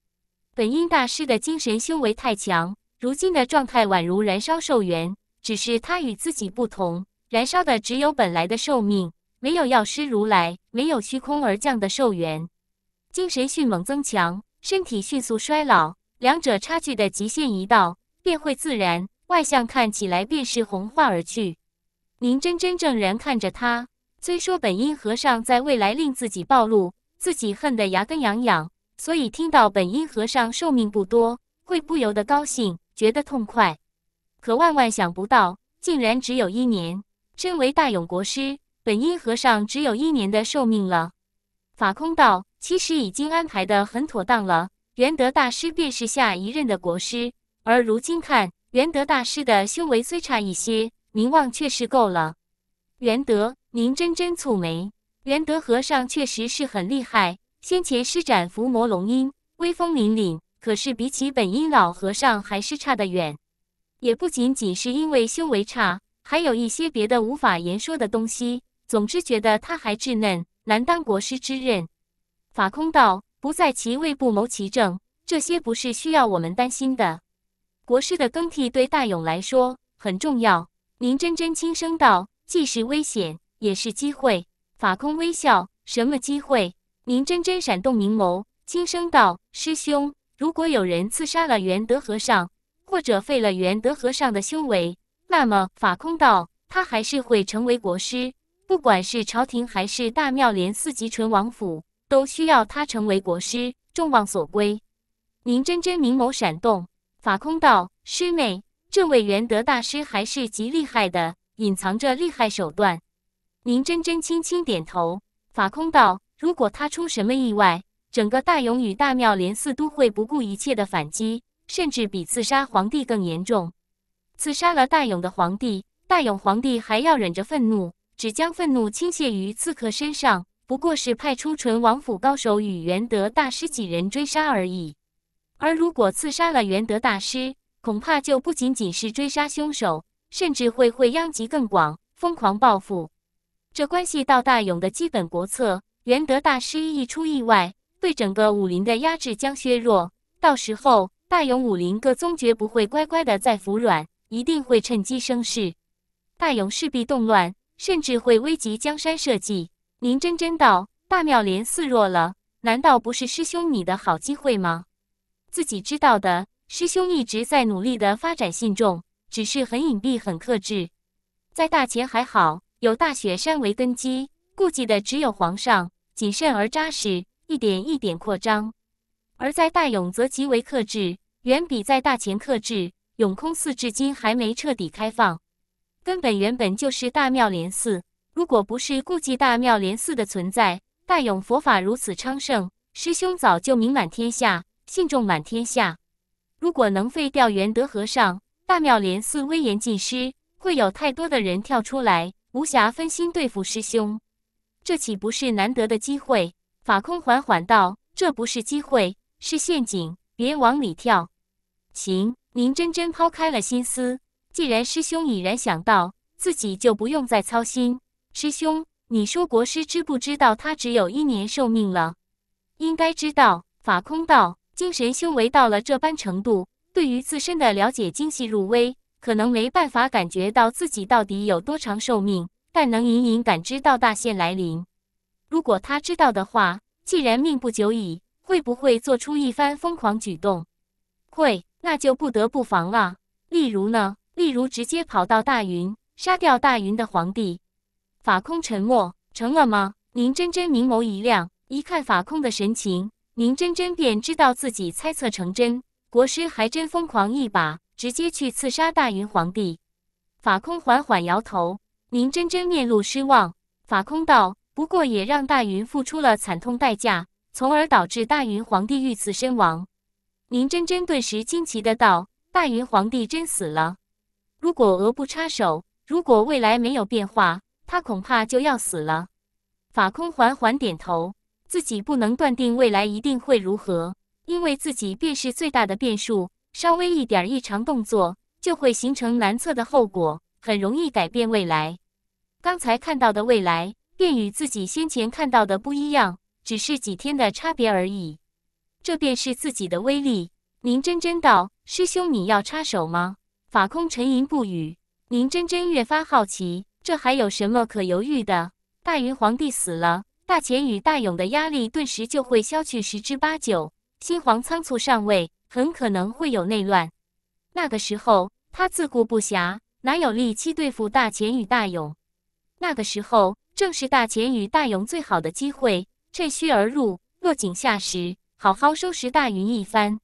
Speaker 1: 本因大师的精神修为太强，如今的状态宛如燃烧寿元。只是他与自己不同，燃烧的只有本来的寿命，没有药师如来，没有虚空而降的寿元。精神迅猛增强，身体迅速衰老，两者差距的极限一到，便会自然外相看起来便是红化而去。您真真正正看着他，虽说本因和尚在未来令自己暴露。自己恨得牙根痒痒，所以听到本因和尚寿命不多，会不由得高兴，觉得痛快。可万万想不到，竟然只有一年。身为大勇国师，本因和尚只有一年的寿命了。法空道，其实已经安排的很妥当了。元德大师便是下一任的国师，而如今看，元德大师的修为虽差一些，名望却是够了。元德，您真真蹙眉。元德和尚确实是很厉害，先前施展伏魔龙音，威风凛凛。可是比起本因老和尚还是差得远，也不仅仅是因为修为差，还有一些别的无法言说的东西。总之，觉得他还稚嫩，难当国师之任。法空道：“不在其位，不谋其政。”这些不是需要我们担心的。国师的更替对大勇来说很重要。宁真真轻声道：“既是危险，也是机会。”法空微笑，什么机会？宁真真闪动明眸，轻声道：“师兄，如果有人刺杀了元德和尚，或者废了元德和尚的修为，那么法空道，他还是会成为国师。不管是朝廷，还是大庙、连寺及纯王府，都需要他成为国师，众望所归。”宁真真明眸闪动，法空道：“师妹，这位元德大师还是极厉害的，隐藏着厉害手段。”宁真真轻轻点头。法空道：“如果他出什么意外，整个大勇与大庙连寺都会不顾一切的反击，甚至比刺杀皇帝更严重。刺杀了大勇的皇帝，大勇皇帝还要忍着愤怒，只将愤怒倾泻于刺客身上，不过是派出纯王府高手与元德大师几人追杀而已。而如果刺杀了元德大师，恐怕就不仅仅是追杀凶手，甚至会会殃及更广，疯狂报复。”这关系到大勇的基本国策。元德大师一出意外，对整个武林的压制将削弱。到时候，大勇武林各宗绝不会乖乖的再服软，一定会趁机生事。大勇势必动乱，甚至会危及江山社稷。林真真道：大妙莲寺弱了，难道不是师兄你的好机会吗？自己知道的，师兄一直在努力的发展信众，只是很隐蔽、很克制。在大前还好。有大雪山为根基，顾忌的只有皇上，谨慎而扎实，一点一点扩张；而在大永则极为克制，远比在大前克制。永空寺至今还没彻底开放，根本原本就是大妙莲寺。如果不是顾忌大妙莲寺的存在，大永佛法如此昌盛，师兄早就名满天下，信众满天下。如果能废掉元德和尚，大妙莲寺威严尽失，会有太多的人跳出来。无暇分心对付师兄，这岂不是难得的机会？法空缓缓道：“这不是机会，是陷阱，别往里跳。”行，您真真抛开了心思。既然师兄已然想到，自己就不用再操心。师兄，你说国师知不知道他只有一年寿命了？应该知道。法空道：“精神修为到了这般程度，对于自身的了解精细入微。”可能没办法感觉到自己到底有多长寿命，但能隐隐感知到大限来临。如果他知道的话，既然命不久矣，会不会做出一番疯狂举动？会，那就不得不防了。例如呢？例如直接跑到大云，杀掉大云的皇帝。法空沉默，成了吗？宁真真明眸一亮，一看法空的神情，宁真真便知道自己猜测成真，国师还真疯狂一把。直接去刺杀大云皇帝，法空缓缓摇头。宁真真面露失望。法空道：“不过也让大云付出了惨痛代价，从而导致大云皇帝遇刺身亡。”宁真真顿时惊奇的道：“大云皇帝真死了？如果俄不插手，如果未来没有变化，他恐怕就要死了。”法空缓缓点头，自己不能断定未来一定会如何，因为自己便是最大的变数。稍微一点异常动作，就会形成难测的后果，很容易改变未来。刚才看到的未来，便与自己先前看到的不一样，只是几天的差别而已。这便是自己的威力。宁真真道：“师兄，你要插手吗？”法空沉吟不语。宁真真越发好奇，这还有什么可犹豫的？大云皇帝死了，大乾与大勇的压力顿时就会消去十之八九。新皇仓促上位。很可能会有内乱，那个时候他自顾不暇，哪有力气对付大钱与大勇？那个时候正是大钱与大勇最好的机会，趁虚而入，落井下石，好好收拾大云一番，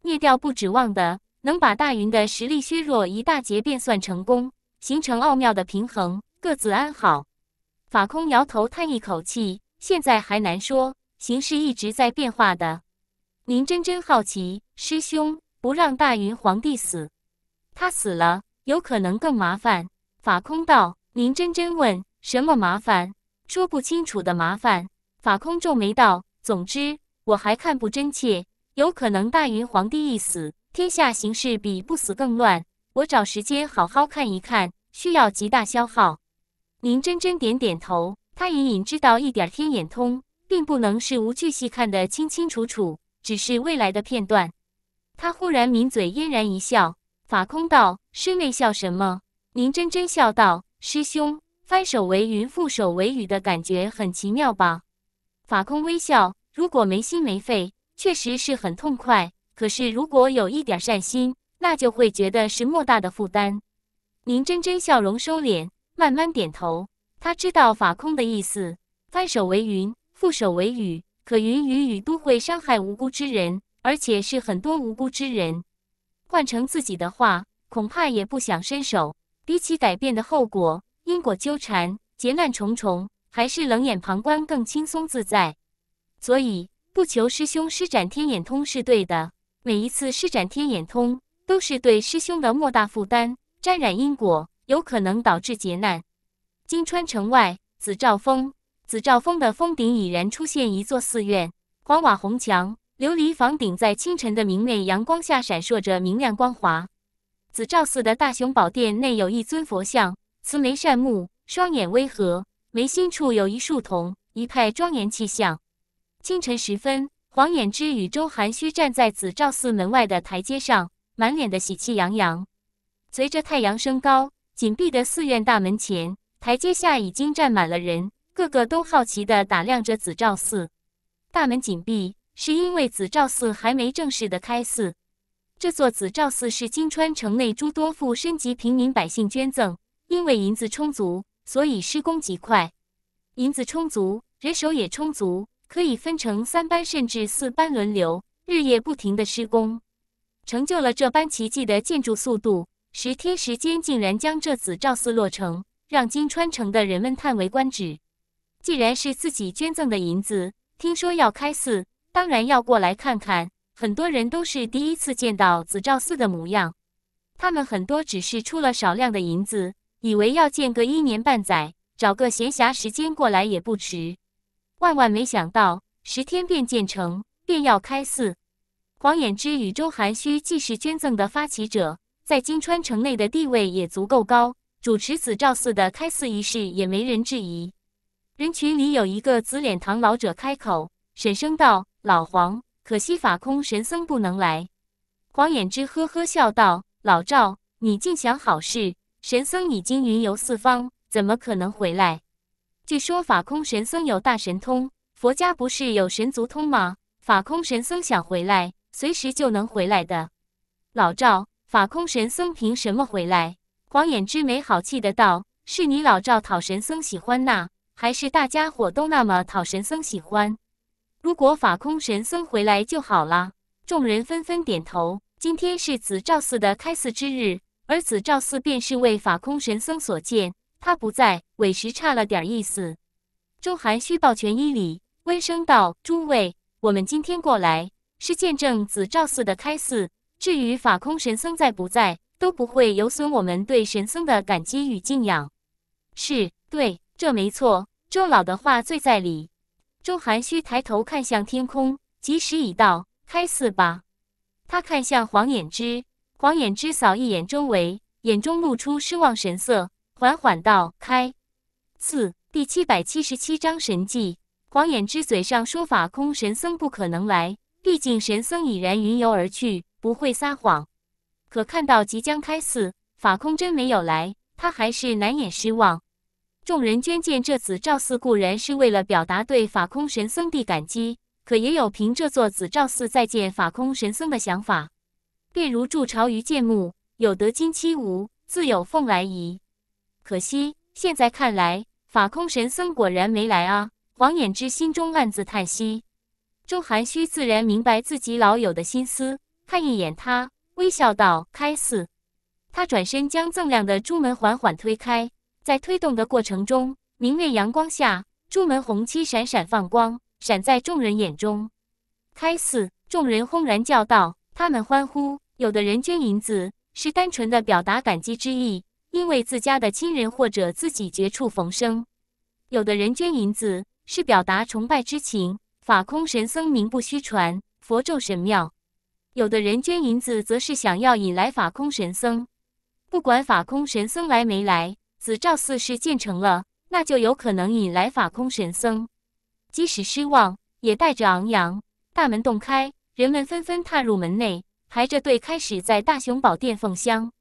Speaker 1: 灭掉不指望的，能把大云的实力削弱一大截便算成功，形成奥妙的平衡，各自安好。法空摇头叹一口气，现在还难说，形势一直在变化的。林真真好奇，师兄不让大云皇帝死，他死了有可能更麻烦。法空道，林真真问什么麻烦？说不清楚的麻烦。法空皱眉道，总之我还看不真切，有可能大云皇帝一死，天下形势比不死更乱。我找时间好好看一看，需要极大消耗。林真真点点头，他隐隐知道一点天眼通，并不能事无巨细看得清清楚楚。只是未来的片段。他忽然抿嘴，嫣然一笑。法空道：“师妹笑什么？”宁真真笑道：“师兄，翻手为云，覆手为雨的感觉很奇妙吧？”法空微笑：“如果没心没肺，确实是很痛快。可是如果有一点善心，那就会觉得是莫大的负担。”宁真真笑容收敛，慢慢点头。他知道法空的意思：翻手为云，覆手为雨。可云雨雨都会伤害无辜之人，而且是很多无辜之人。换成自己的话，恐怕也不想伸手。比起改变的后果，因果纠缠、劫难重重，还是冷眼旁观更轻松自在。所以，不求师兄施展天眼通是对的。每一次施展天眼通，都是对师兄的莫大负担，沾染因果，有可能导致劫难。金川城外，紫兆峰。紫照峰的峰顶已然出现一座寺院，黄瓦红墙，琉璃房顶在清晨的明媚阳光下闪烁着明亮光华。紫照寺的大雄宝殿内有一尊佛像，慈眉善目，双眼微合，眉心处有一竖瞳，一派庄严气象。清晨时分，黄衍之与周涵虚站在紫照寺门外的台阶上，满脸的喜气洋洋。随着太阳升高，紧闭的寺院大门前，台阶下已经站满了人。个个都好奇地打量着紫照寺，大门紧闭，是因为紫照寺还没正式的开寺。这座紫照寺是金川城内诸多富绅及平民百姓捐赠，因为银子充足，所以施工极快。银子充足，人手也充足，可以分成三班甚至四班轮流，日夜不停的施工，成就了这般奇迹的建筑速度。十天时间竟然将这紫照寺落成，让金川城的人们叹为观止。既然是自己捐赠的银子，听说要开寺，当然要过来看看。很多人都是第一次见到紫照寺的模样，他们很多只是出了少量的银子，以为要建个一年半载，找个闲暇时间过来也不迟。万万没想到，十天便建成，便要开寺。黄衍之与周涵虚既是捐赠的发起者，在金川城内的地位也足够高，主持紫照寺的开寺仪式也没人质疑。人群里有一个紫脸堂老者开口，沈声道：“老黄，可惜法空神僧不能来。”黄眼之呵呵笑道：“老赵，你净想好事。神僧已经云游四方，怎么可能回来？据说法空神僧有大神通，佛家不是有神足通吗？法空神僧想回来，随时就能回来的。老赵，法空神僧凭什么回来？”黄眼之没好气的道：“是你老赵讨神僧喜欢呐。”还是大家伙都那么讨神僧喜欢，如果法空神僧回来就好了。众人纷纷点头。今天是紫照寺的开寺之日，而紫照寺便是为法空神僧所建。他不在，委实差了点意思。周韩虚抱拳一礼，温声道：“诸位，我们今天过来是见证紫照寺的开寺。至于法空神僧在不在，都不会有损我们对神僧的感激与敬仰。”是，对。这没错，周老的话最在理。周涵虚抬头看向天空，吉时已到，开四吧。他看向黄眼之，黄眼之扫一眼周围，眼中露出失望神色，缓缓道：“开。”四第七百七十七章神迹。黄眼之嘴上说法空神僧不可能来，毕竟神僧已然云游而去，不会撒谎。可看到即将开寺，法空真没有来，他还是难掩失望。众人捐建这紫照寺，固然是为了表达对法空神僧的感激，可也有凭这座紫照寺再见法空神僧的想法。便如筑巢于建木，有得今期无，自有凤来仪。可惜现在看来，法空神僧果然没来啊！黄衍之心中暗自叹息。钟涵虚自然明白自己老友的心思，看一眼他，微笑道：“开寺。”他转身将锃亮的朱门缓缓推开。在推动的过程中，明媚阳光下，朱门红漆闪闪放光，闪在众人眼中。开寺，众人轰然叫道，他们欢呼。有的人捐银子是单纯的表达感激之意，因为自家的亲人或者自己绝处逢生；有的人捐银子是表达崇拜之情，法空神僧名不虚传，佛咒神妙；有的人捐银子则是想要引来法空神僧，不管法空神僧来没来。紫照寺是建成了，那就有可能引来法空神僧。即使失望，也带着昂扬。大门洞开，人们纷纷踏入门内，排着队开始在大雄宝殿奉香。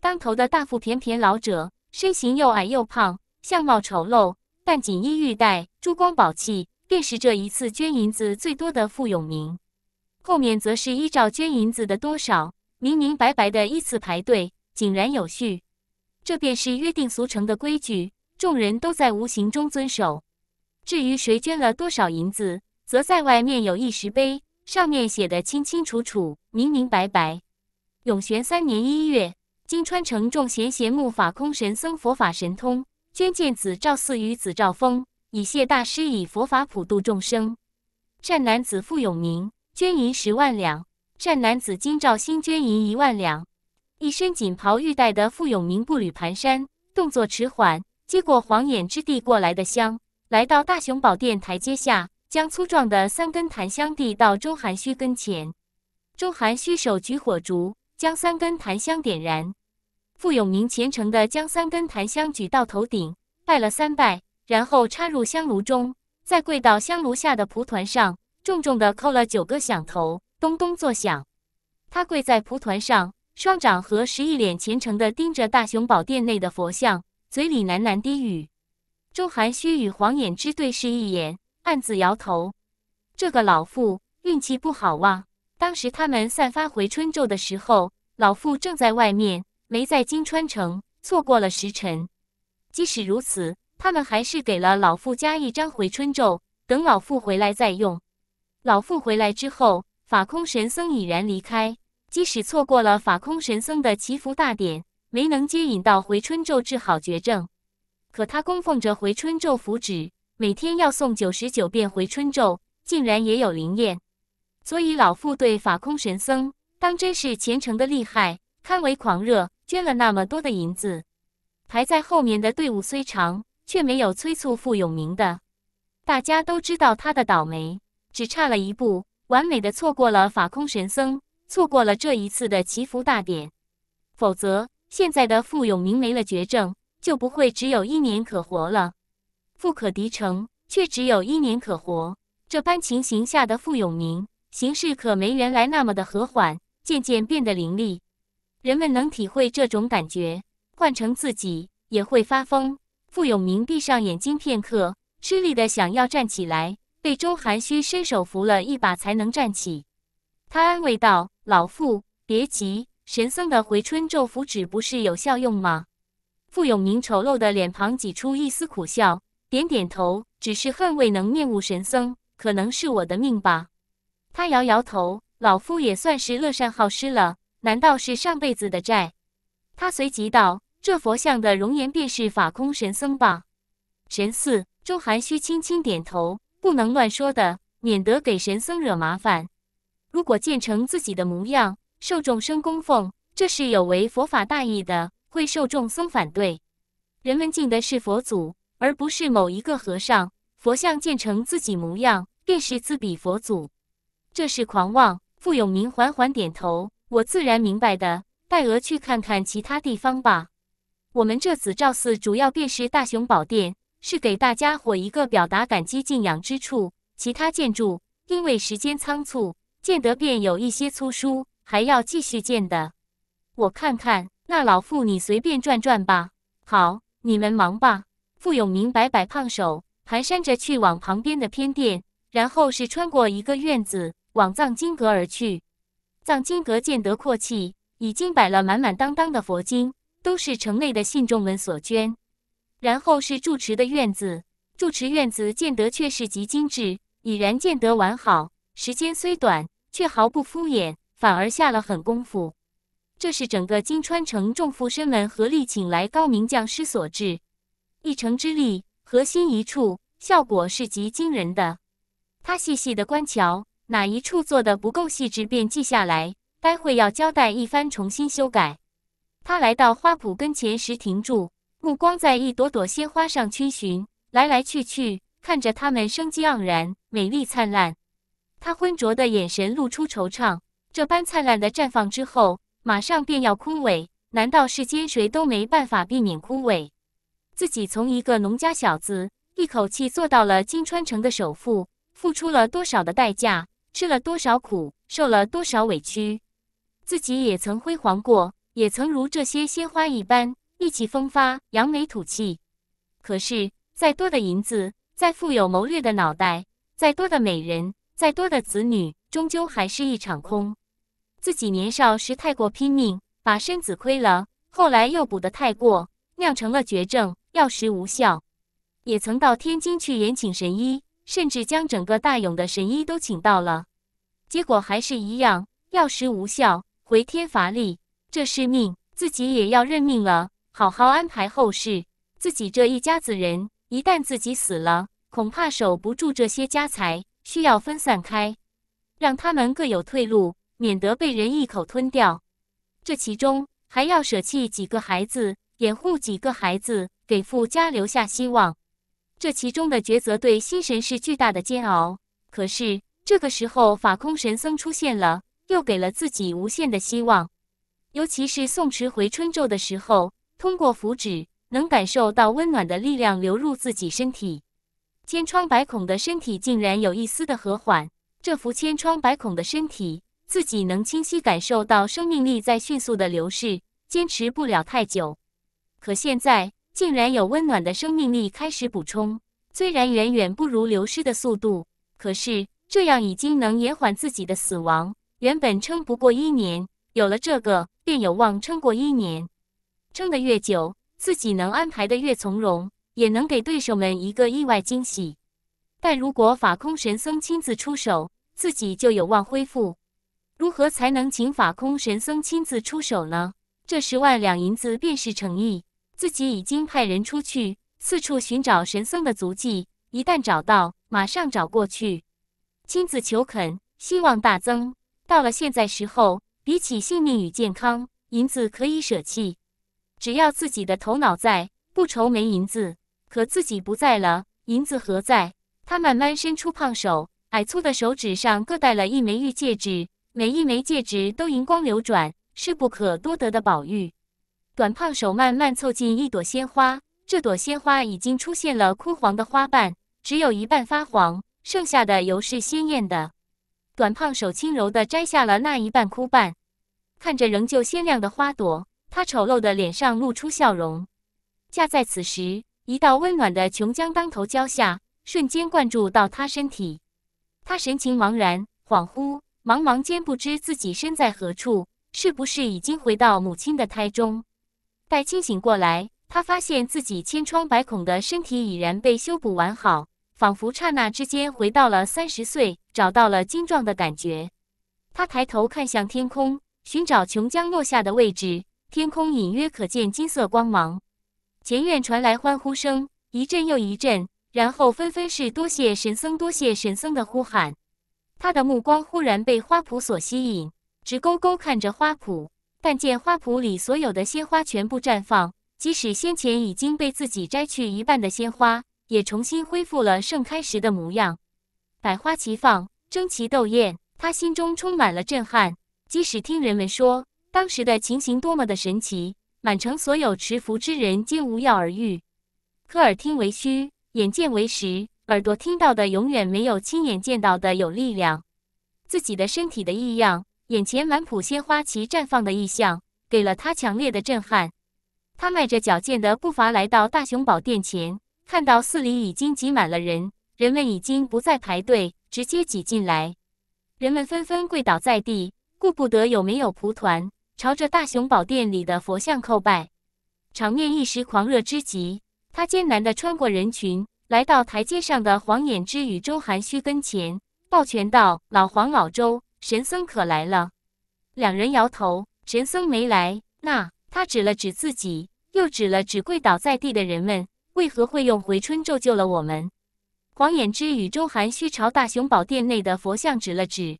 Speaker 1: 当头的大腹便便老者，身形又矮又胖，相貌丑陋，但锦衣玉带、珠光宝气，便是这一次捐银子最多的傅永明。后面则是依照捐银子的多少，明明白白的依次排队，井然有序。这便是约定俗成的规矩，众人都在无形中遵守。至于谁捐了多少银子，则在外面有一石碑，上面写得清清楚楚、明明白白。永玄三年一月，金川城众贤贤木法空神僧佛法神通捐建紫赵寺与紫赵峰，以谢大师以佛法普渡众生。善男子傅永明捐银十万两，善男子金兆兴捐银一万两。一身锦袍玉带的傅永明步履蹒跚，动作迟缓，接过晃眼之地过来的香，来到大雄宝殿台阶下，将粗壮的三根檀香递到周涵虚跟前。周涵虚手举火烛，将三根檀香点燃。傅永明虔诚地将三根檀香举到头顶，拜了三拜，然后插入香炉中，再跪到香炉下的蒲团上，重重地叩了九个响头，咚咚作响。他跪在蒲团上。双掌合十，一脸虔诚地盯着大雄宝殿内的佛像，嘴里喃喃低语。钟寒虚与黄眼之对视一眼，暗自摇头：这个老妇运气不好哇！当时他们散发回春咒的时候，老妇正在外面，没在金川城，错过了时辰。即使如此，他们还是给了老妇加一张回春咒，等老妇回来再用。老妇回来之后，法空神僧已然离开。即使错过了法空神僧的祈福大典，没能接引到回春咒治好绝症，可他供奉着回春咒符纸，每天要诵九十九遍回春咒，竟然也有灵验。所以老妇对法空神僧当真是虔诚的厉害，堪为狂热，捐了那么多的银子。排在后面的队伍虽长，却没有催促傅永明的。大家都知道他的倒霉，只差了一步，完美的错过了法空神僧。错过了这一次的祈福大典，否则现在的傅永明没了绝症，就不会只有一年可活了。富可敌城，却只有一年可活。这般情形下的傅永明，形势可没原来那么的和缓，渐渐变得凌厉。人们能体会这种感觉，换成自己也会发疯。傅永明闭上眼睛片刻，吃力的想要站起来，被周寒虚伸手扶了一把，才能站起。他安慰道：“老傅，别急，神僧的回春咒符纸不是有效用吗？”傅永明丑陋的脸庞挤出一丝苦笑，点点头。只是恨未能面悟神僧，可能是我的命吧。他摇摇头：“老夫也算是乐善好施了，难道是上辈子的债？”他随即道：“这佛像的容颜便是法空神僧吧？”神似周涵虚轻轻点头：“不能乱说的，免得给神僧惹麻烦。”如果建成自己的模样，受众生供奉，这是有违佛法大义的，会受众生反对。人们敬的是佛祖，而不是某一个和尚。佛像建成自己模样，便是自比佛祖，这是狂妄。傅永明缓缓点头，我自然明白的。带鹅去看看其他地方吧。我们这紫照寺主要便是大雄宝殿，是给大家伙一个表达感激敬仰之处。其他建筑，因为时间仓促。见得便有一些粗疏，还要继续见的。我看看，那老妇你随便转转吧。好，你们忙吧。傅永明摆摆胖手，蹒跚着去往旁边的偏殿，然后是穿过一个院子，往藏经阁而去。藏经阁建得阔气，已经摆了满满当当的佛经，都是城内的信众们所捐。然后是住持的院子，住持院子建得却是极精致，已然建得完好。时间虽短。却毫不敷衍，反而下了狠功夫。这是整个金川城众富绅门合力请来高明匠师所致，一城之力，核心一处，效果是极惊人的。他细细的观瞧，哪一处做的不够细致，便记下来，待会要交代一番，重新修改。他来到花圃跟前时停住，目光在一朵朵鲜花上逡巡，来来去去，看着它们生机盎然，美丽灿烂。他浑浊的眼神露出惆怅，这般灿烂的绽放之后，马上便要枯萎。难道世间谁都没办法避免枯萎？自己从一个农家小子，一口气做到了金川城的首富，付出了多少的代价，吃了多少苦，受了多少委屈？自己也曾辉煌过，也曾如这些鲜花一般意气风发、扬眉吐气。可是，再多的银子，再富有谋略的脑袋，再多的美人。再多的子女，终究还是一场空。自己年少时太过拼命，把身子亏了，后来又补得太过，酿成了绝症，药石无效。也曾到天津去延请神医，甚至将整个大勇的神医都请到了，结果还是一样，药石无效，回天乏力。这是命，自己也要认命了，好好安排后事。自己这一家子人，一旦自己死了，恐怕守不住这些家财。需要分散开，让他们各有退路，免得被人一口吞掉。这其中还要舍弃几个孩子，掩护几个孩子，给富家留下希望。这其中的抉择对心神是巨大的煎熬。可是这个时候，法空神僧出现了，又给了自己无限的希望。尤其是宋池回春咒的时候，通过符纸能感受到温暖的力量流入自己身体。千疮百孔的身体竟然有一丝的和缓，这幅千疮百孔的身体，自己能清晰感受到生命力在迅速的流逝，坚持不了太久。可现在竟然有温暖的生命力开始补充，虽然远远不如流失的速度，可是这样已经能延缓自己的死亡。原本撑不过一年，有了这个便有望撑过一年。撑得越久，自己能安排的越从容。也能给对手们一个意外惊喜，但如果法空神僧亲自出手，自己就有望恢复。如何才能请法空神僧亲自出手呢？这十万两银子便是诚意。自己已经派人出去四处寻找神僧的足迹，一旦找到，马上找过去，亲自求肯，希望大增。到了现在时候，比起性命与健康，银子可以舍弃，只要自己的头脑在，不愁没银子。可自己不在了，银子何在？他慢慢伸出胖手，矮粗的手指上各戴了一枚玉戒指，每一枚戒指都银光流转，是不可多得的宝玉。短胖手慢慢凑近一朵鲜花，这朵鲜花已经出现了枯黄的花瓣，只有一半发黄，剩下的犹是鲜艳的。短胖手轻柔地摘下了那一半枯瓣，看着仍旧鲜亮的花朵，他丑陋的脸上露出笑容。恰在此时。一道温暖的琼浆当头浇下，瞬间灌注到他身体。他神情茫然、恍惚，茫茫间不知自己身在何处，是不是已经回到母亲的胎中？待清醒过来，他发现自己千疮百孔的身体已然被修补完好，仿佛刹那之间回到了三十岁，找到了精壮的感觉。他抬头看向天空，寻找琼浆落下的位置，天空隐约可见金色光芒。前院传来欢呼声，一阵又一阵，然后纷纷是“多谢神僧”“多谢神僧”的呼喊。他的目光忽然被花圃所吸引，直勾勾看着花圃，但见花圃里所有的鲜花全部绽放，即使先前已经被自己摘去一半的鲜花，也重新恢复了盛开时的模样，百花齐放，争奇斗艳。他心中充满了震撼，即使听人们说当时的情形多么的神奇。满城所有持符之人皆无药而愈。科耳听为虚，眼见为实。耳朵听到的永远没有亲眼见到的有力量。自己的身体的异样，眼前满圃鲜花齐绽放的异象，给了他强烈的震撼。他迈着矫健的步伐来到大雄宝殿前，看到寺里已经挤满了人，人们已经不再排队，直接挤进来。人们纷纷跪倒在地，顾不得有没有蒲团。朝着大雄宝殿里的佛像叩拜，场面一时狂热之极。他艰难地穿过人群，来到台阶上的黄眼之与周寒虚跟前，抱拳道：“老黄，老周，神僧可来了？”两人摇头：“神僧没来。”那他指了指自己，又指了指跪倒在地的人们：“为何会用回春咒救了我们？”黄眼之与周寒虚朝大雄宝殿内的佛像指了指，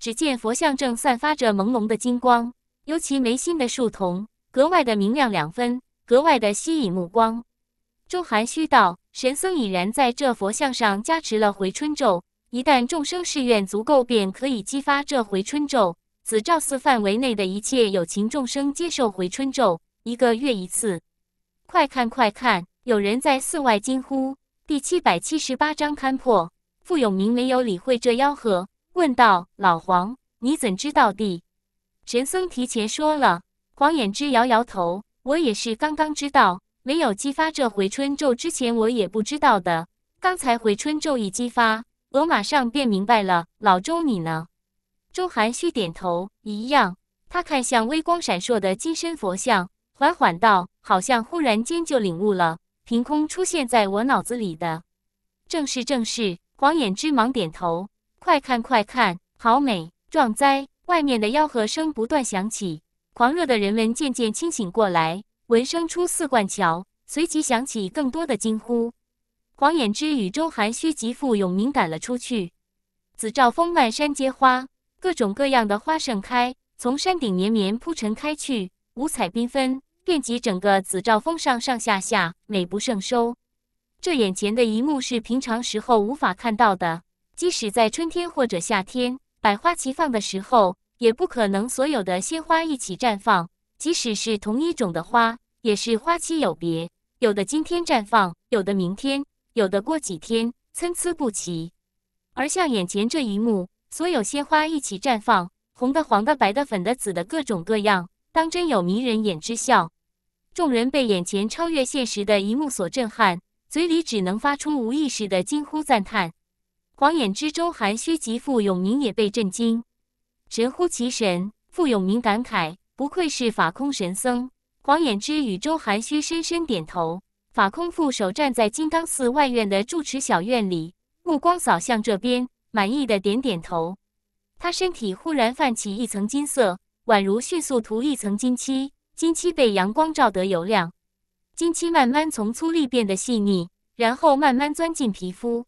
Speaker 1: 只见佛像正散发着朦胧的金光。尤其眉心的树瞳格外的明亮两分，格外的吸引目光。周寒虚道：“神僧已然在这佛像上加持了回春咒，一旦众生誓愿足够，便可以激发这回春咒。紫赵寺范围内的一切有情众生接受回春咒，一个月一次。”快看，快看！有人在寺外惊呼。第七百七十八章勘破。傅永明没有理会这吆喝，问道：“老黄，你怎知道地？”神僧提前说了，黄眼之摇摇头。我也是刚刚知道，没有激发这回春咒之前，我也不知道的。刚才回春咒一激发，我马上便明白了。老周，你呢？周含旭点头，一样。他看向微光闪烁的金身佛像，缓缓道：“好像忽然间就领悟了，凭空出现在我脑子里的。”正是，正是。黄眼之忙点头：“快看，快看，好美，壮哉！”外面的吆喝声不断响起，狂热的人们渐渐清醒过来。闻声出四冠桥，随即响起更多的惊呼。黄眼之与周寒虚及傅永明赶了出去。紫照峰漫山皆花，各种各样的花盛开，从山顶绵绵铺陈开去，五彩缤纷，遍及整个紫兆峰上上下下，美不胜收。这眼前的一幕是平常时候无法看到的，即使在春天或者夏天。百花齐放的时候，也不可能所有的鲜花一起绽放。即使是同一种的花，也是花期有别，有的今天绽放，有的明天，有的过几天，参差不齐。而像眼前这一幕，所有鲜花一起绽放，红的、黄的、白的、粉的、紫的各种各样，当真有迷人眼之效。众人被眼前超越现实的一幕所震撼，嘴里只能发出无意识的惊呼赞叹。黄眼之周韩虚及傅永明也被震惊，神乎其神。傅永明感慨：“不愧是法空神僧。”黄眼之与周韩虚深深点头。法空副手站在金刚寺外院的住持小院里，目光扫向这边，满意的点点头。他身体忽然泛起一层金色，宛如迅速涂一层金漆，金漆被阳光照得油亮。金漆慢慢从粗粝变得细腻，然后慢慢钻进皮肤。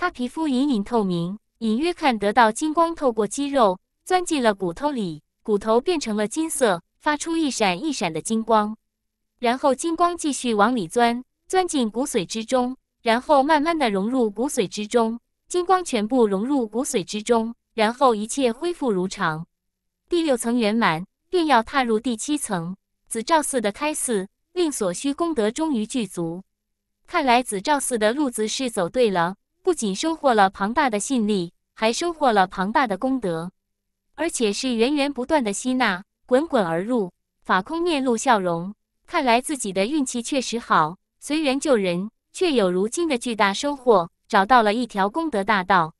Speaker 1: 他皮肤隐隐透明，隐约看得到金光透过肌肉钻进了骨头里，骨头变成了金色，发出一闪一闪的金光。然后金光继续往里钻，钻进骨髓之中，然后慢慢的融入骨髓之中，金光全部融入骨髓之中，然后一切恢复如常。第六层圆满，便要踏入第七层。紫照寺的开寺令所需功德终于具足，看来紫照寺的路子是走对了。不仅收获了庞大的信力，还收获了庞大的功德，而且是源源不断的吸纳，滚滚而入。法空面露笑容，看来自己的运气确实好，随缘救人，却有如今的巨大收获，找到了一条功德大道。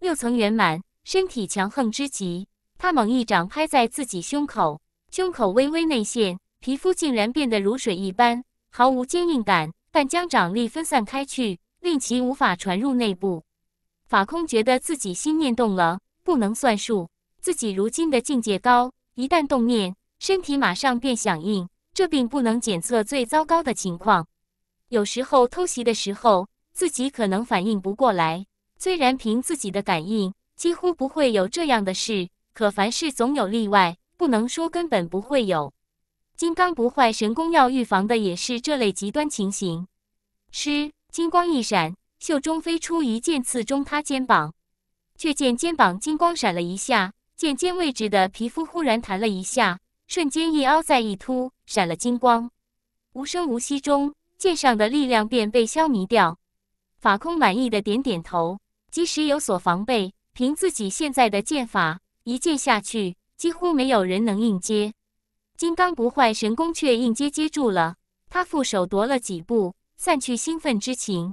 Speaker 1: 六层圆满，身体强横之极。他猛一掌拍在自己胸口，胸口微微内陷，皮肤竟然变得如水一般，毫无坚硬感，但将掌力分散开去。令其无法传入内部。法空觉得自己心念动了，不能算数。自己如今的境界高，一旦动念，身体马上便响应，这并不能检测最糟糕的情况。有时候偷袭的时候，自己可能反应不过来。虽然凭自己的感应，几乎不会有这样的事，可凡事总有例外，不能说根本不会有。金刚不坏神功要预防的也是这类极端情形。吃。金光一闪，袖中飞出一剑，刺中他肩膀，却见肩膀金光闪了一下，剑尖位置的皮肤忽然弹了一下，瞬间一凹再一凸，闪了金光。无声无息中，剑上的力量便被消弭掉。法空满意的点点头，即使有所防备，凭自己现在的剑法，一剑下去几乎没有人能硬接。金刚不坏神功却硬接接住了，他负手踱了几步。散去兴奋之情，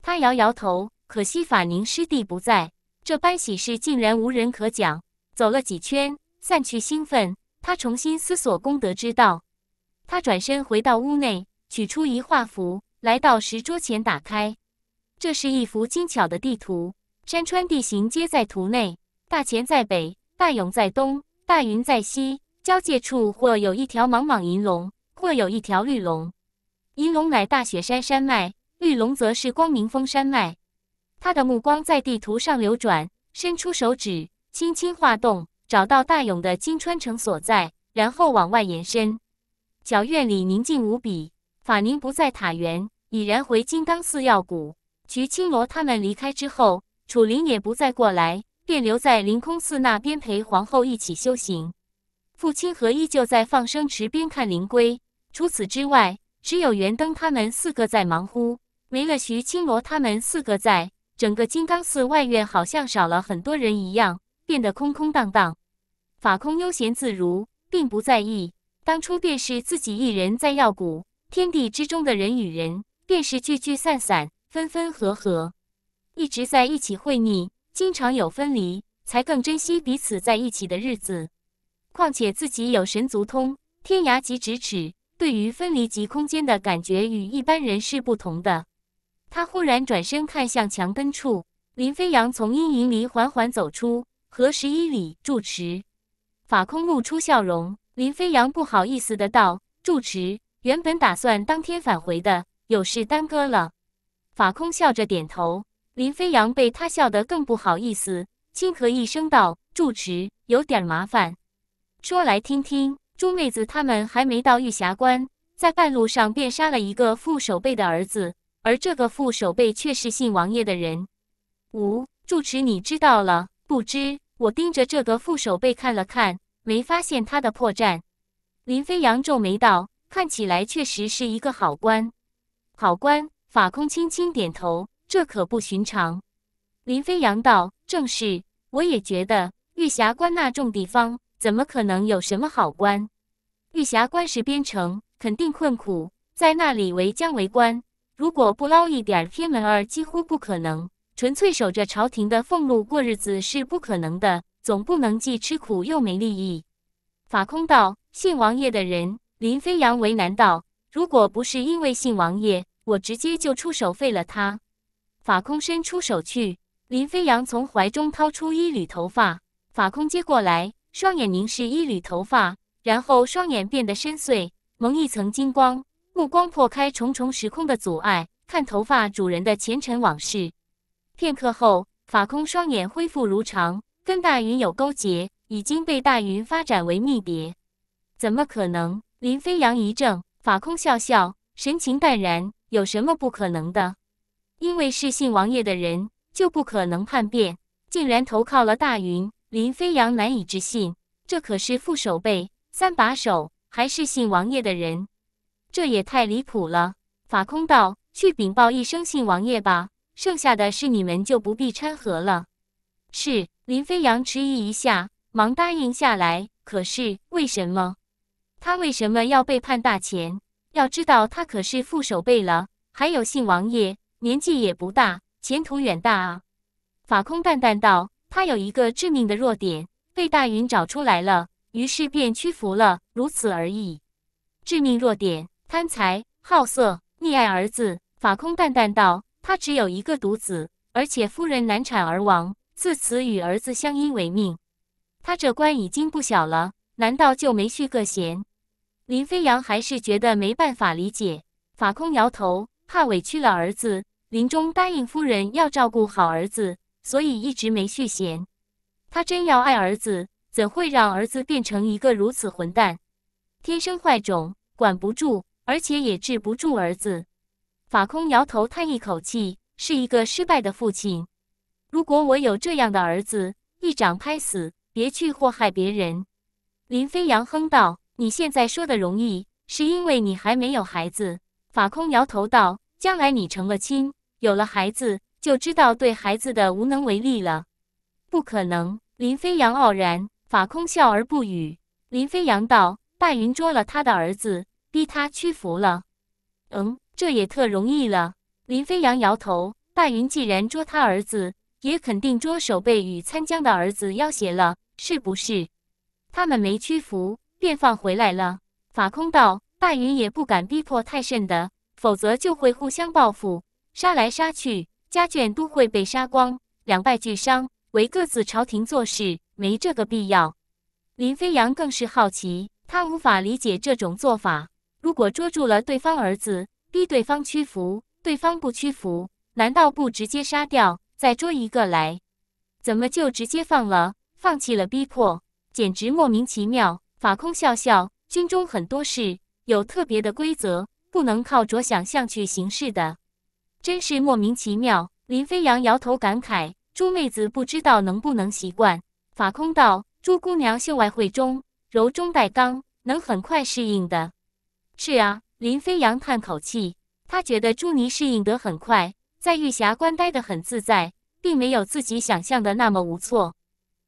Speaker 1: 他摇摇头，可惜法宁师弟不在，这般喜事竟然无人可讲。走了几圈，散去兴奋，他重新思索功德之道。他转身回到屋内，取出一画符，来到石桌前打开。这是一幅精巧的地图，山川地形皆在图内。大乾在北，大勇在东，大云在西，交界处或有一条莽莽银龙，或有一条绿龙。银龙乃大雪山山脉，绿龙则是光明峰山脉。他的目光在地图上流转，伸出手指轻轻划动，找到大勇的金川城所在，然后往外延伸。小院里宁静无比，法宁不在塔园，已然回金刚寺药谷。徐青罗他们离开之后，楚灵也不再过来，便留在凌空寺那边陪皇后一起修行。傅清河依旧在放生池边看灵龟。除此之外。只有袁登他们四个在忙乎，没了徐青罗他们四个，在整个金刚寺外院好像少了很多人一样，变得空空荡荡。法空悠闲自如，并不在意。当初便是自己一人在药谷，天地之中的人与人，便是聚聚散散，分分合合，一直在一起会腻，经常有分离，才更珍惜彼此在一起的日子。况且自己有神足通，天涯及咫尺。对于分离级空间的感觉与一般人是不同的。他忽然转身看向墙根处，林飞扬从阴影里缓缓走出。和十一里住持法空露出笑容。林飞扬不好意思的道：“住持，原本打算当天返回的，有事耽搁了。”法空笑着点头。林飞扬被他笑得更不好意思，轻咳一声道：“住持，有点麻烦，说来听听。”猪妹子他们还没到玉霞关，在半路上便杀了一个副守备的儿子，而这个副守备却是信王爷的人。五住持，你知道了？不知。我盯着这个副守备看了看，没发现他的破绽。林飞扬皱眉道：“看起来确实是一个好官。”好官，法空轻轻点头。这可不寻常。林飞扬道：“正是，我也觉得玉霞关那种地方。”怎么可能有什么好官？玉霞官是边城，肯定困苦，在那里为将为官，如果不捞一点偏门儿，几乎不可能。纯粹守着朝廷的俸禄过日子是不可能的，总不能既吃苦又没利益。法空道：“信王爷的人。”林飞扬为难道：“如果不是因为信王爷，我直接就出手废了他。”法空伸出手去，林飞扬从怀中掏出一缕头发，法空接过来。双眼凝视一缕头发，然后双眼变得深邃，蒙一层金光，目光破开重重时空的阻碍，看头发主人的前尘往事。片刻后，法空双眼恢复如常。跟大云有勾结，已经被大云发展为密谍，怎么可能？林飞扬一怔，法空笑笑，神情淡然：“有什么不可能的？因为是信王爷的人，就不可能叛变，竟然投靠了大云。”林飞扬难以置信，这可是副手背三把手，还是姓王爷的人，这也太离谱了。法空道去禀报一声姓王爷吧，剩下的事你们就不必掺和了。是林飞扬迟疑一下，忙答应下来。可是为什么？他为什么要背叛大钱？要知道他可是副手背了，还有姓王爷，年纪也不大，前途远大啊。法空淡淡道。他有一个致命的弱点，被大云找出来了，于是便屈服了，如此而已。致命弱点：贪财、好色、溺爱儿子。法空淡淡道：“他只有一个独子，而且夫人难产而亡，自此与儿子相依为命。他这官已经不小了，难道就没续个弦？”林飞扬还是觉得没办法理解。法空摇头，怕委屈了儿子，临终答应夫人要照顾好儿子。所以一直没续弦。他真要爱儿子，怎会让儿子变成一个如此混蛋？天生坏种，管不住，而且也治不住儿子。法空摇头叹一口气：“是一个失败的父亲。如果我有这样的儿子，一掌拍死，别去祸害别人。”林飞扬哼道：“你现在说的容易，是因为你还没有孩子。”法空摇头道：“将来你成了亲，有了孩子。”就知道对孩子的无能为力了，不可能。林飞扬傲然，法空笑而不语。林飞扬道：“大云捉了他的儿子，逼他屈服了。”“嗯，这也特容易了。”林飞扬摇头：“大云既然捉他儿子，也肯定捉守备与参将的儿子要挟了，是不是？他们没屈服，便放回来了。”法空道：“大云也不敢逼迫太甚的，否则就会互相报复，杀来杀去。”家眷都会被杀光，两败俱伤。为各自朝廷做事，没这个必要。林飞扬更是好奇，他无法理解这种做法。如果捉住了对方儿子，逼对方屈服，对方不屈服，难道不直接杀掉，再捉一个来？怎么就直接放了，放弃了逼迫？简直莫名其妙。法空笑笑，军中很多事有特别的规则，不能靠着想象去行事的。真是莫名其妙，林飞扬摇头感慨：“朱妹子不知道能不能习惯。”法空道：“朱姑娘秀外慧中，柔中带刚，能很快适应的。”是啊，林飞扬叹口气，他觉得朱妮适应得很快，在玉霞关待得很自在，并没有自己想象的那么无措。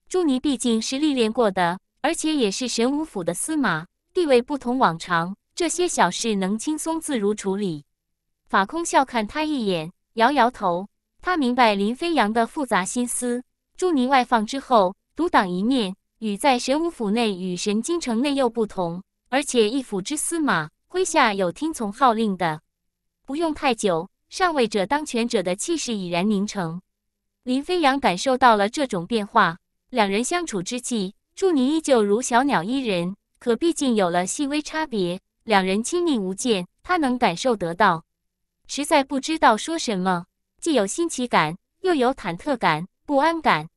Speaker 1: 朱妮毕竟是历练过的，而且也是神武府的司马，地位不同往常，这些小事能轻松自如处理。法空笑看他一眼，摇摇头。他明白林飞扬的复杂心思。祝宁外放之后独挡一面，与在神武府内与神京城内又不同。而且一府之司马麾下有听从号令的。不用太久，上位者当权者的气势已然凝成。林飞扬感受到了这种变化。两人相处之际，祝宁依旧如小鸟依人，可毕竟有了细微差别。两人亲密无间，他能感受得到。实在不知道说什么，既有新奇感，又有忐忑感、不安感，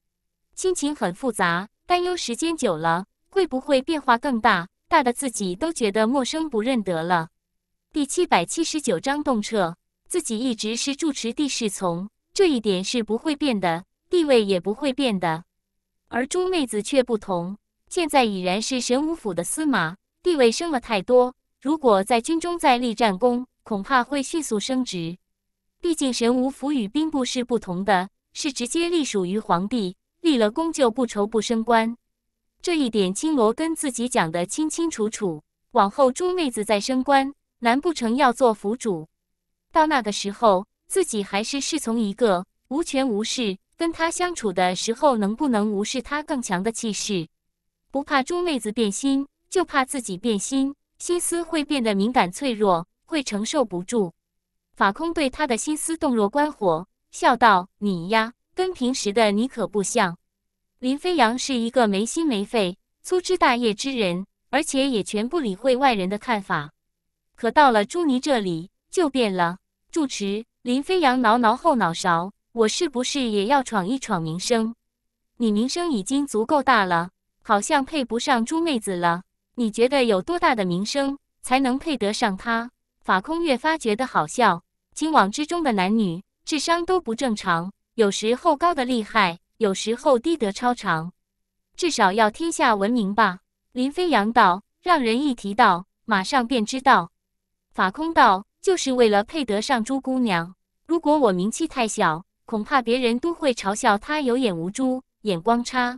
Speaker 1: 心情很复杂。担忧时间久了，会不会变化更大，大的自己都觉得陌生不认得了。第七百七十九章动彻，自己一直是住持地侍从，这一点是不会变的，地位也不会变的。而猪妹子却不同，现在已然是神武府的司马，地位升了太多。如果在军中再立战功，恐怕会迅速升职，毕竟神武府与兵部是不同的，是直接隶属于皇帝。立了功就不愁不升官。这一点青罗跟自己讲的清清楚楚。往后朱妹子再升官，难不成要做府主？到那个时候，自己还是侍从一个无权无势。跟他相处的时候，能不能无视他更强的气势？不怕朱妹子变心，就怕自己变心，心思会变得敏感脆弱。会承受不住。法空对他的心思洞若观火，笑道：“你呀，跟平时的你可不像。林飞扬是一个没心没肺、粗枝大叶之人，而且也全不理会外人的看法。可到了朱尼这里，就变了。”住持林飞扬挠挠后脑勺：“我是不是也要闯一闯名声？你名声已经足够大了，好像配不上朱妹子了。你觉得有多大的名声才能配得上她？”法空越发觉得好笑，金网之中的男女智商都不正常，有时候高的厉害，有时候低得超常，至少要天下闻名吧？林飞扬道：“让人一提到，马上便知道。”法空道：“就是为了配得上朱姑娘。如果我名气太小，恐怕别人都会嘲笑他有眼无珠，眼光差。”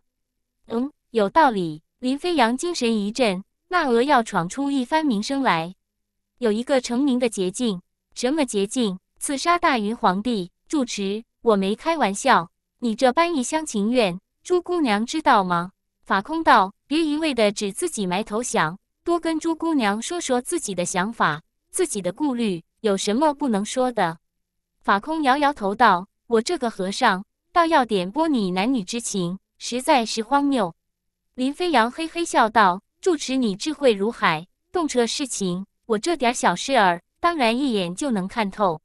Speaker 1: 嗯，有道理。林飞扬精神一振，那鹅要闯出一番名声来。有一个成名的捷径，什么捷径？刺杀大云皇帝。住持，我没开玩笑。你这般一厢情愿，朱姑娘知道吗？法空道，别一味的只自己埋头想，多跟朱姑娘说说自己的想法，自己的顾虑，有什么不能说的？法空摇摇头道：“我这个和尚，倒要点拨你男女之情，实在是荒谬。”林飞扬嘿嘿笑道：“住持，你智慧如海，洞彻世情。”我这点小事儿，当然一眼就能看透。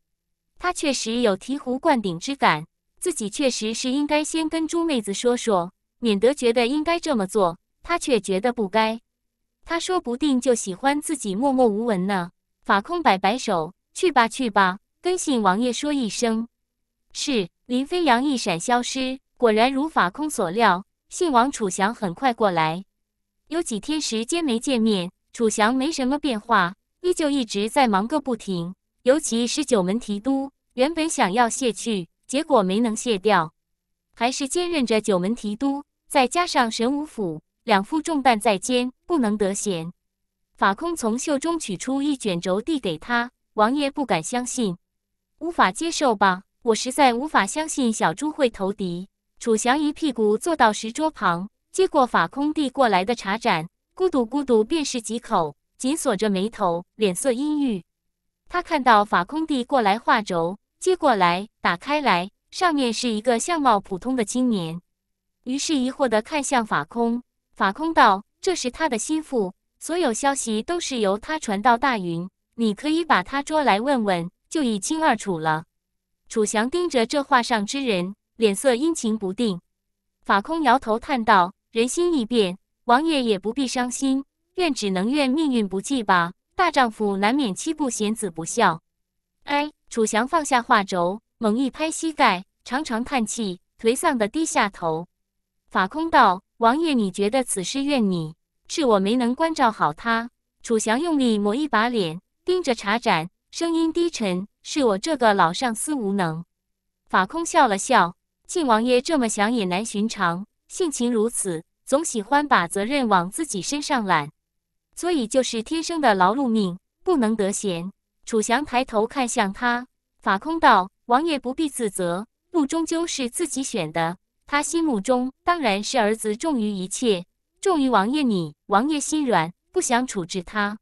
Speaker 1: 他确实有醍醐灌顶之感，自己确实是应该先跟朱妹子说说，免得觉得应该这么做，他却觉得不该。他说不定就喜欢自己默默无闻呢。法空摆摆手：“去吧，去吧，跟信王爷说一声。”是林飞扬一闪消失，果然如法空所料，信王楚祥很快过来。有几天时间没见面，楚翔没什么变化。依旧一直在忙个不停，尤其是九门提督原本想要卸去，结果没能卸掉，还是兼任着九门提督。再加上神武府两副重担在肩，不能得闲。法空从袖中取出一卷轴递给他，王爷不敢相信，无法接受吧？我实在无法相信小猪会投敌。楚祥一屁股坐到石桌旁，接过法空递过来的茶盏，咕嘟咕嘟便是几口。紧锁着眉头，脸色阴郁。他看到法空递过来画轴，接过来，打开来，上面是一个相貌普通的青年。于是疑惑地看向法空。法空道：“这是他的心腹，所有消息都是由他传到大云。你可以把他捉来问问，就一清二楚了。”楚祥盯着这画上之人，脸色阴晴不定。法空摇头叹道：“人心易变，王爷也不必伤心。”怨只能怨命运不济吧。大丈夫难免妻不贤子不孝。哎，楚祥放下画轴，猛一拍膝盖，长长叹气，颓丧地低下头。法空道：“王爷，你觉得此事怨你？是我没能关照好他？”楚祥用力抹一把脸，盯着茶盏，声音低沉：“是我这个老上司无能。”法空笑了笑：“晋王爷这么想也难寻常，性情如此，总喜欢把责任往自己身上揽。”所以就是天生的劳碌命，不能得闲。楚祥抬头看向他，法空道：“王爷不必自责，路终究是自己选的。他心目中当然是儿子重于一切，重于王爷你。王爷心软，不想处置他。”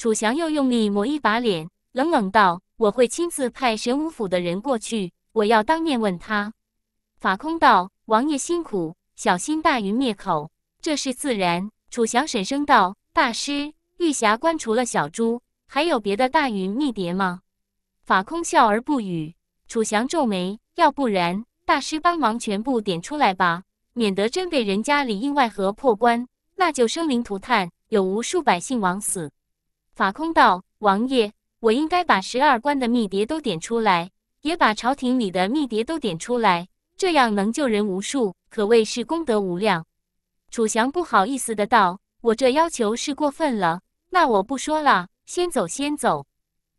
Speaker 1: 楚祥又用力抹一把脸，冷冷道：“我会亲自派神武府的人过去，我要当面问他。”法空道：“王爷辛苦，小心大鱼灭口。这是自然。”楚祥沈声道。大师，玉霞关除了小猪，还有别的大云密牒吗？法空笑而不语。楚祥皱眉，要不然大师帮忙全部点出来吧，免得真被人家里应外合破关，那就生灵涂炭，有无数百姓枉死。法空道：“王爷，我应该把十二关的密牒都点出来，也把朝廷里的密牒都点出来，这样能救人无数，可谓是功德无量。”楚祥不好意思的道。我这要求是过分了，那我不说了，先走先走。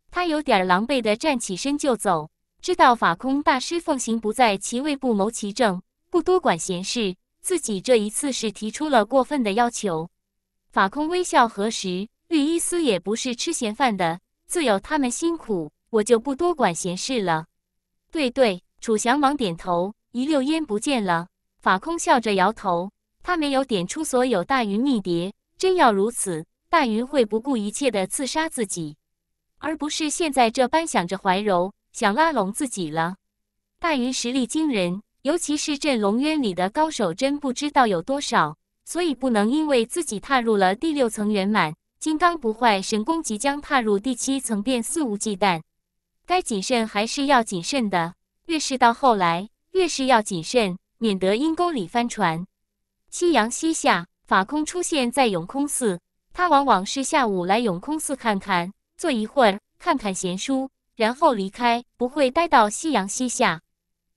Speaker 1: 他有点狼狈的站起身就走。知道法空大师奉行不在其位不谋其政，不多管闲事。自己这一次是提出了过分的要求。法空微笑，何时绿衣司也不是吃闲饭的，自有他们辛苦，我就不多管闲事了。对对，楚翔忙点头，一溜烟不见了。法空笑着摇头。他没有点出所有大云密谍，真要如此，大云会不顾一切的刺杀自己，而不是现在这般想着怀柔，想拉拢自己了。大云实力惊人，尤其是镇龙渊里的高手，真不知道有多少，所以不能因为自己踏入了第六层圆满，金刚不坏神功即将踏入第七层，便肆无忌惮。该谨慎还是要谨慎的，越是到后来，越是要谨慎，免得阴沟里翻船。夕阳西下，法空出现在永空寺。他往往是下午来永空寺看看，坐一会儿，看看闲书，然后离开，不会待到夕阳西下。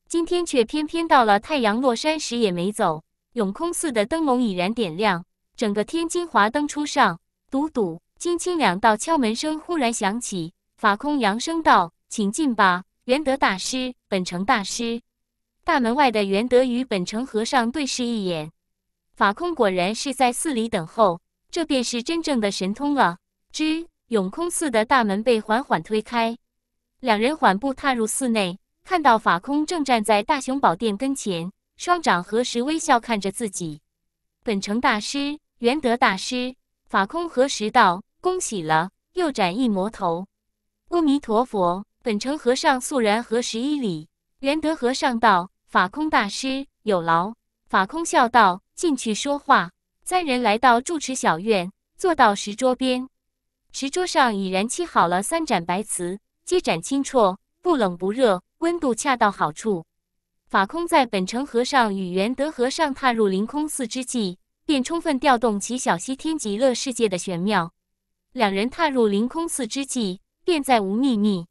Speaker 1: 今天却偏偏到了太阳落山时也没走。永空寺的灯笼已然点亮，整个天津华灯初上。笃笃，金清两道敲门声忽然响起。法空扬声道：“请进吧，元德大师、本城大师。”大门外的元德与本城和尚对视一眼。法空果然是在寺里等候，这便是真正的神通了。之永空寺的大门被缓缓推开，两人缓步踏入寺内，看到法空正站在大雄宝殿跟前，双掌合十，微笑看着自己。本城大师，元德大师，法空合十道：“恭喜了，又斩一魔头。”阿弥陀佛，本城和尚肃然合十一礼。元德和尚道：“法空大师，有劳。”法空笑道。进去说话，三人来到住持小院，坐到石桌边。石桌上已然沏好了三盏白瓷，皆盏清澈，不冷不热，温度恰到好处。法空在本城和尚与元德和尚踏入凌空寺之际，便充分调动起小西天极乐世界的玄妙。两人踏入凌空寺之际，便再无秘密。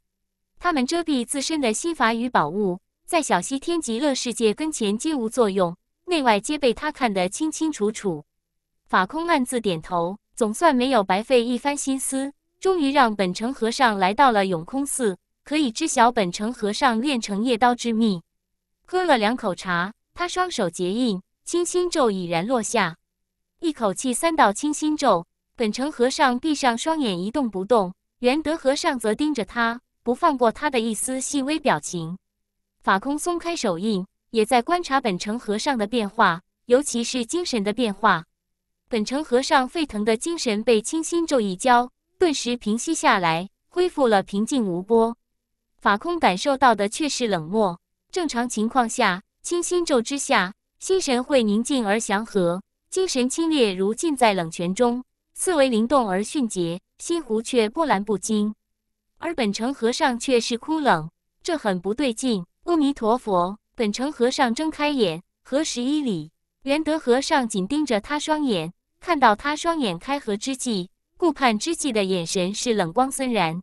Speaker 1: 他们遮蔽自身的心法与宝物，在小西天极乐世界跟前皆无作用。内外皆被他看得清清楚楚，法空暗自点头，总算没有白费一番心思，终于让本城和尚来到了永空寺，可以知晓本城和尚练成夜刀之秘。喝了两口茶，他双手结印，清心咒已然落下，一口气三道清心咒。本城和尚闭上双眼，一动不动。元德和尚则盯着他，不放过他的一丝细微表情。法空松开手印。也在观察本城和尚的变化，尤其是精神的变化。本城和尚沸腾的精神被清心咒一浇，顿时平息下来，恢复了平静无波。法空感受到的却是冷漠。正常情况下，清心咒之下，心神会宁静而祥和，精神清冽如浸在冷泉中，思维灵动而迅捷，心湖却波澜不惊。而本城和尚却是枯冷，这很不对劲。阿弥陀佛。本城和尚睁开眼，合十一里。元德和尚紧盯着他双眼，看到他双眼开合之际、顾盼之际的眼神是冷光森然。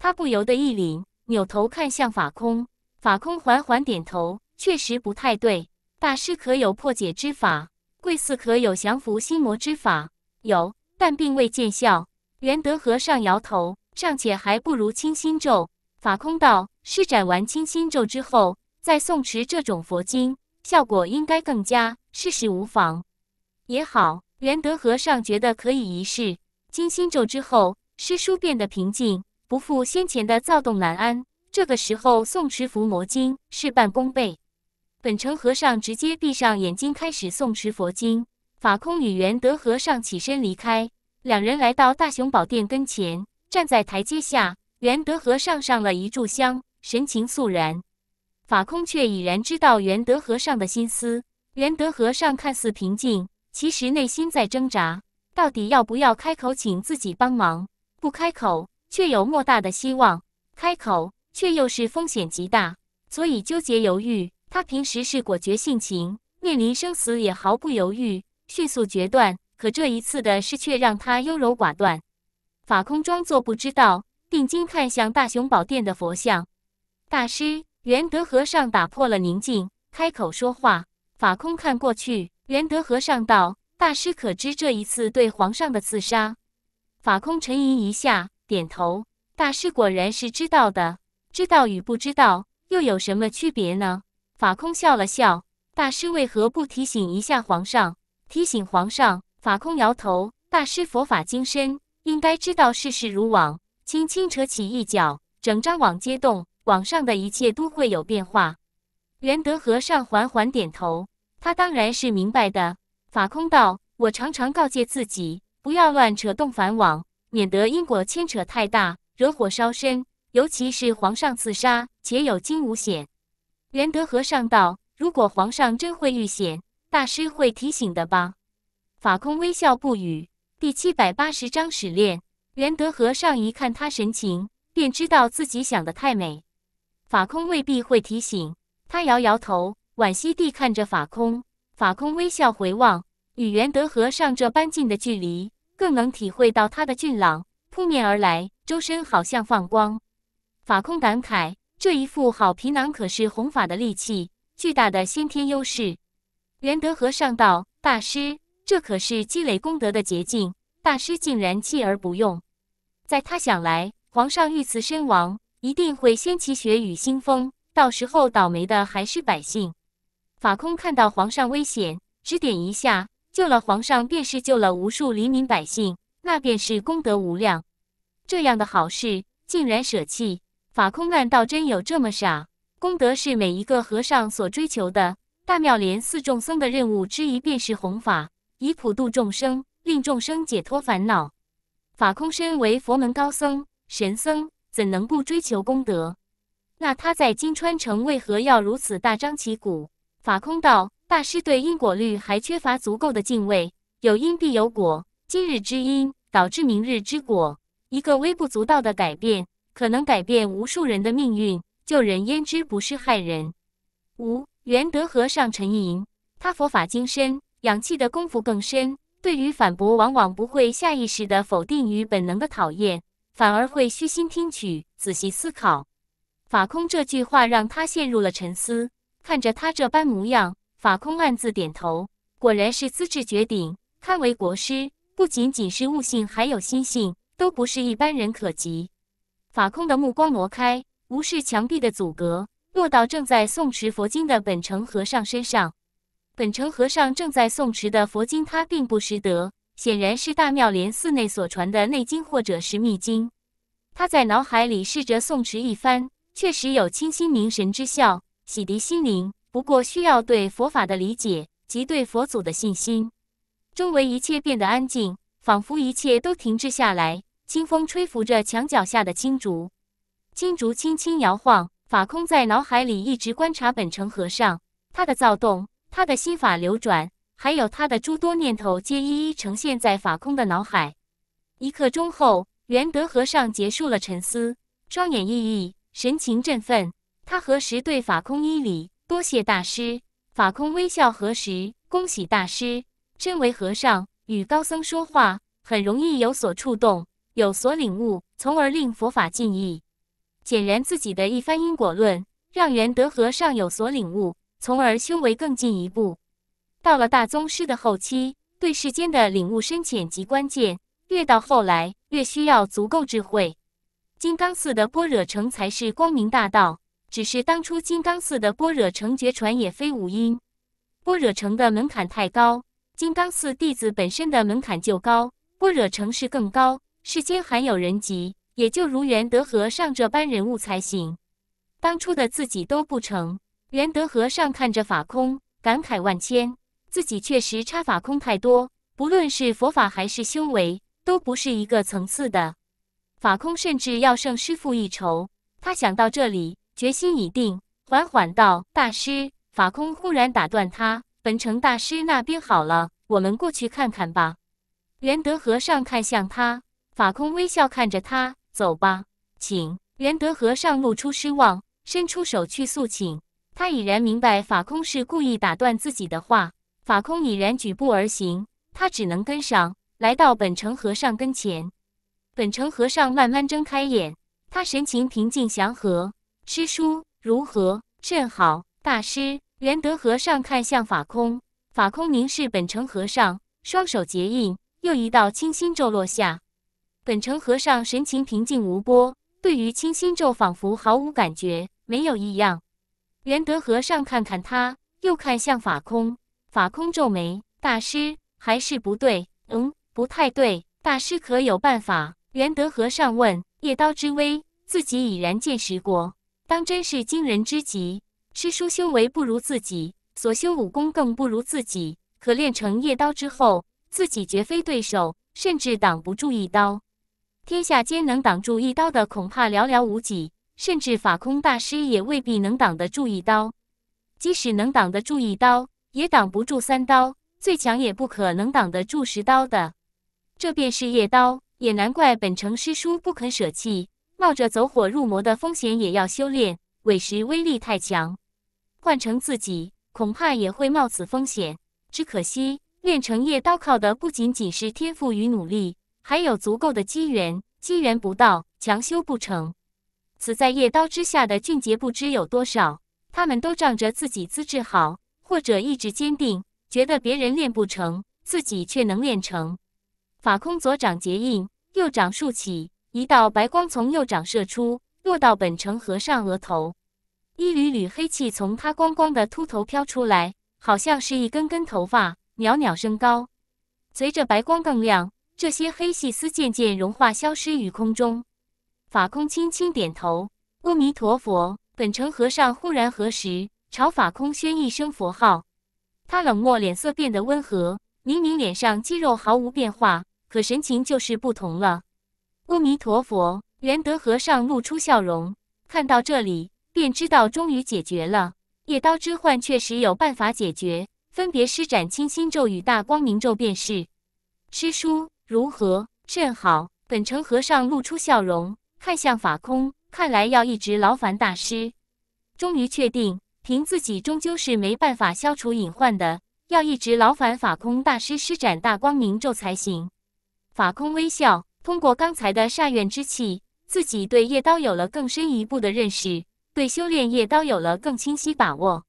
Speaker 1: 他不由得一凛，扭头看向法空。法空缓缓点头：“确实不太对。大师可有破解之法？贵寺可有降服心魔之法？有，但并未见效。”元德和尚摇头：“尚且还不如清心咒。”法空道：“施展完清心咒之后。”在诵持这种佛经，效果应该更佳。试试无妨，也好。元德和尚觉得可以一试。金星咒之后，师叔变得平静，不复先前的躁动难安。这个时候诵持伏魔经，事半功倍。本城和尚直接闭上眼睛开始诵持佛经。法空与元德和尚起身离开，两人来到大雄宝殿跟前，站在台阶下。元德和尚上了一炷香，神情肃然。法空却已然知道元德和尚的心思。元德和尚看似平静，其实内心在挣扎，到底要不要开口请自己帮忙？不开口，却有莫大的希望；开口，却又是风险极大，所以纠结犹豫。他平时是果决性情，面临生死也毫不犹豫，迅速决断。可这一次的事却让他优柔寡断。法空装作不知道，定睛看向大雄宝殿的佛像，大师。元德和尚打破了宁静，开口说话。法空看过去，元德和尚道：“大师可知这一次对皇上的刺杀？”法空沉吟一下，点头：“大师果然是知道的。知道与不知道又有什么区别呢？”法空笑了笑：“大师为何不提醒一下皇上？提醒皇上？”法空摇头：“大师佛法精深，应该知道世事如网，轻轻扯起一角，整张网皆动。”网上的一切都会有变化。元德和尚缓缓点头，他当然是明白的。法空道：“我常常告诫自己，不要乱扯动凡网，免得因果牵扯太大，惹火烧身。尤其是皇上自杀，且有惊无险。”元德和尚道：“如果皇上真会遇险，大师会提醒的吧？”法空微笑不语。第七百八十章始恋。元德和尚一看他神情，便知道自己想的太美。法空未必会提醒他，摇摇头，惋惜地看着法空。法空微笑回望，与元德和尚这般近的距离，更能体会到他的俊朗扑面而来，周身好像放光。法空感慨：这一副好皮囊可是弘法的利器，巨大的先天优势。元德和尚道：“大师，这可是积累功德的捷径。大师竟然弃而不用，在他想来，皇上遇刺身亡。”一定会掀起血雨腥风，到时候倒霉的还是百姓。法空看到皇上危险，指点一下，救了皇上，便是救了无数黎民百姓，那便是功德无量。这样的好事竟然舍弃，法空难道真有这么傻？功德是每一个和尚所追求的，大妙莲寺众僧的任务之一便是弘法，以普度众生，令众生解脱烦恼。法空身为佛门高僧、神僧。怎能不追求功德？那他在金川城为何要如此大张旗鼓？法空道大师对因果律还缺乏足够的敬畏。有因必有果，今日之因导致明日之果。一个微不足道的改变，可能改变无数人的命运。救人焉知不是害人？五元德和尚沉吟，他佛法精深，养气的功夫更深，对于反驳往往不会下意识的否定与本能的讨厌。反而会虚心听取，仔细思考。法空这句话让他陷入了沉思。看着他这般模样，法空暗自点头，果然是资质绝顶，堪为国师。不仅仅是悟性，还有心性，都不是一般人可及。法空的目光挪开，无视墙壁的阻隔，落到正在诵持佛经的本城和尚身上。本城和尚正在诵持的佛经，他并不识得。显然是大妙莲寺内所传的内经，或者是密经。他在脑海里试着诵持一番，确实有清心明神之效，洗涤心灵。不过需要对佛法的理解及对佛祖的信心。周围一切变得安静，仿佛一切都停滞下来。清风吹拂着墙角下的青竹，青竹轻轻摇晃。法空在脑海里一直观察本城和尚，他的躁动，他的心法流转。还有他的诸多念头，皆一一呈现在法空的脑海。一刻钟后，元德和尚结束了沉思，双眼熠熠，神情振奋。他何时对法空一礼，多谢大师。法空微笑何时，恭喜大师，身为和尚。与高僧说话，很容易有所触动，有所领悟，从而令佛法进意。显然，自己的一番因果论，让元德和尚有所领悟，从而修为更进一步。到了大宗师的后期，对世间的领悟深浅及关键，越到后来越需要足够智慧。金刚寺的般若成才是光明大道，只是当初金刚寺的般若成绝传也非无因。般若成的门槛太高，金刚寺弟子本身的门槛就高，般若成是更高。世间还有人级，也就如圆德和尚这般人物才行。当初的自己都不成，圆德和尚看着法空，感慨万千。自己确实差法空太多，不论是佛法还是修为，都不是一个层次的。法空甚至要胜师傅一筹。他想到这里，决心已定，缓缓道：“大师。”法空忽然打断他：“本城大师那边好了，我们过去看看吧。”元德和尚看向他，法空微笑看着他：“走吧，请。”元德和尚露出失望，伸出手去诉请。他已然明白法空是故意打断自己的话。法空已然举步而行，他只能跟上。来到本城和尚跟前，本城和尚慢慢睁开眼，他神情平静祥和。师叔如何？甚好。大师，元德和尚看向法空，法空凝视本城和尚，双手结印，又一道清心咒落下。本城和尚神情平静无波，对于清心咒仿佛毫无感觉，没有异样。元德和尚看看他，又看向法空。法空皱眉：“大师还是不对，嗯，不太对。大师可有办法？”元德和尚问：“夜刀之威，自己已然见识过，当真是惊人之极。师叔修为不如自己，所修武功更不如自己。可练成夜刀之后，自己绝非对手，甚至挡不住一刀。天下间能挡住一刀的，恐怕寥寥无几，甚至法空大师也未必能挡得住一刀。即使能挡得住一刀。”也挡不住三刀，最强也不可能挡得住十刀的。这便是夜刀，也难怪本城师叔不肯舍弃，冒着走火入魔的风险也要修炼，委实威力太强。换成自己，恐怕也会冒此风险。只可惜练成夜刀，靠的不仅仅是天赋与努力，还有足够的机缘。机缘不到，强修不成。死在夜刀之下的俊杰不知有多少，他们都仗着自己资质好。或者意志坚定，觉得别人练不成，自己却能练成。法空左掌结印，右掌竖起，一道白光从右掌射出，落到本城和尚额头。一缕缕黑气从他光光的秃头飘出来，好像是一根根头发，袅袅升高。随着白光更亮，这些黑细丝渐渐融化，消失于空中。法空轻轻点头：“阿弥陀佛。”本城和尚忽然合十。朝法空宣一声佛号，他冷漠脸色变得温和，明明脸上肌肉毫无变化，可神情就是不同了。阿弥陀佛，元德和尚露出笑容，看到这里便知道终于解决了夜刀之患，确实有办法解决，分别施展清心咒与大光明咒便是。师叔如何？甚好。本城和尚露出笑容，看向法空，看来要一直劳烦大师。终于确定。凭自己终究是没办法消除隐患的，要一直劳烦法空大师施展大光明咒才行。法空微笑，通过刚才的煞怨之气，自己对业刀有了更深一步的认识，对修炼业刀有了更清晰把握。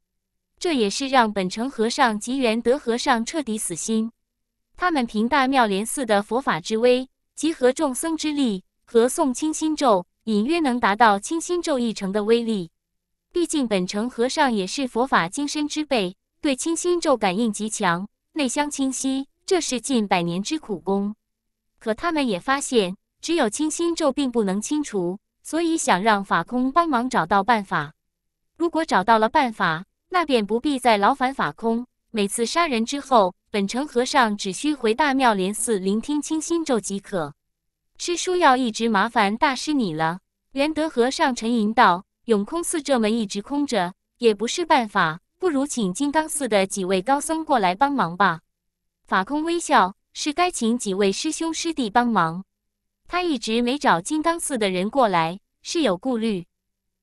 Speaker 1: 这也是让本城和尚及元德和尚彻底死心。他们凭大妙莲寺的佛法之威，集合众僧之力，合诵清心咒，隐约能达到清心咒一成的威力。毕竟本城和尚也是佛法精深之辈，对清心咒感应极强，内乡清晰，这是近百年之苦功。可他们也发现，只有清心咒并不能清除，所以想让法空帮忙找到办法。如果找到了办法，那便不必再劳烦法空。每次杀人之后，本城和尚只需回大妙莲寺聆听清心咒即可。师叔要一直麻烦大师你了。元德和尚沉吟道。永空寺这么一直空着也不是办法，不如请金刚寺的几位高僧过来帮忙吧。法空微笑，是该请几位师兄师弟帮忙。他一直没找金刚寺的人过来是有顾虑，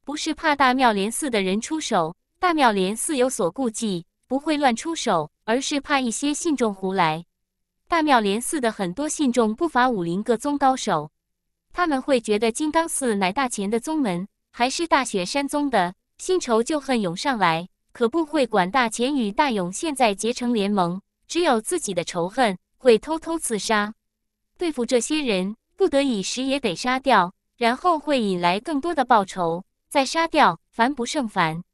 Speaker 1: 不是怕大妙莲寺的人出手。大妙莲寺有所顾忌，不会乱出手，而是怕一些信众胡来。大妙莲寺的很多信众不乏武林各宗高手，他们会觉得金刚寺乃大前的宗门。还是大雪山宗的，新仇旧恨涌上来，可不会管大钱与大勇现在结成联盟，只有自己的仇恨会偷偷刺杀。对付这些人，不得已时也得杀掉，然后会引来更多的报仇，再杀掉，烦不胜烦，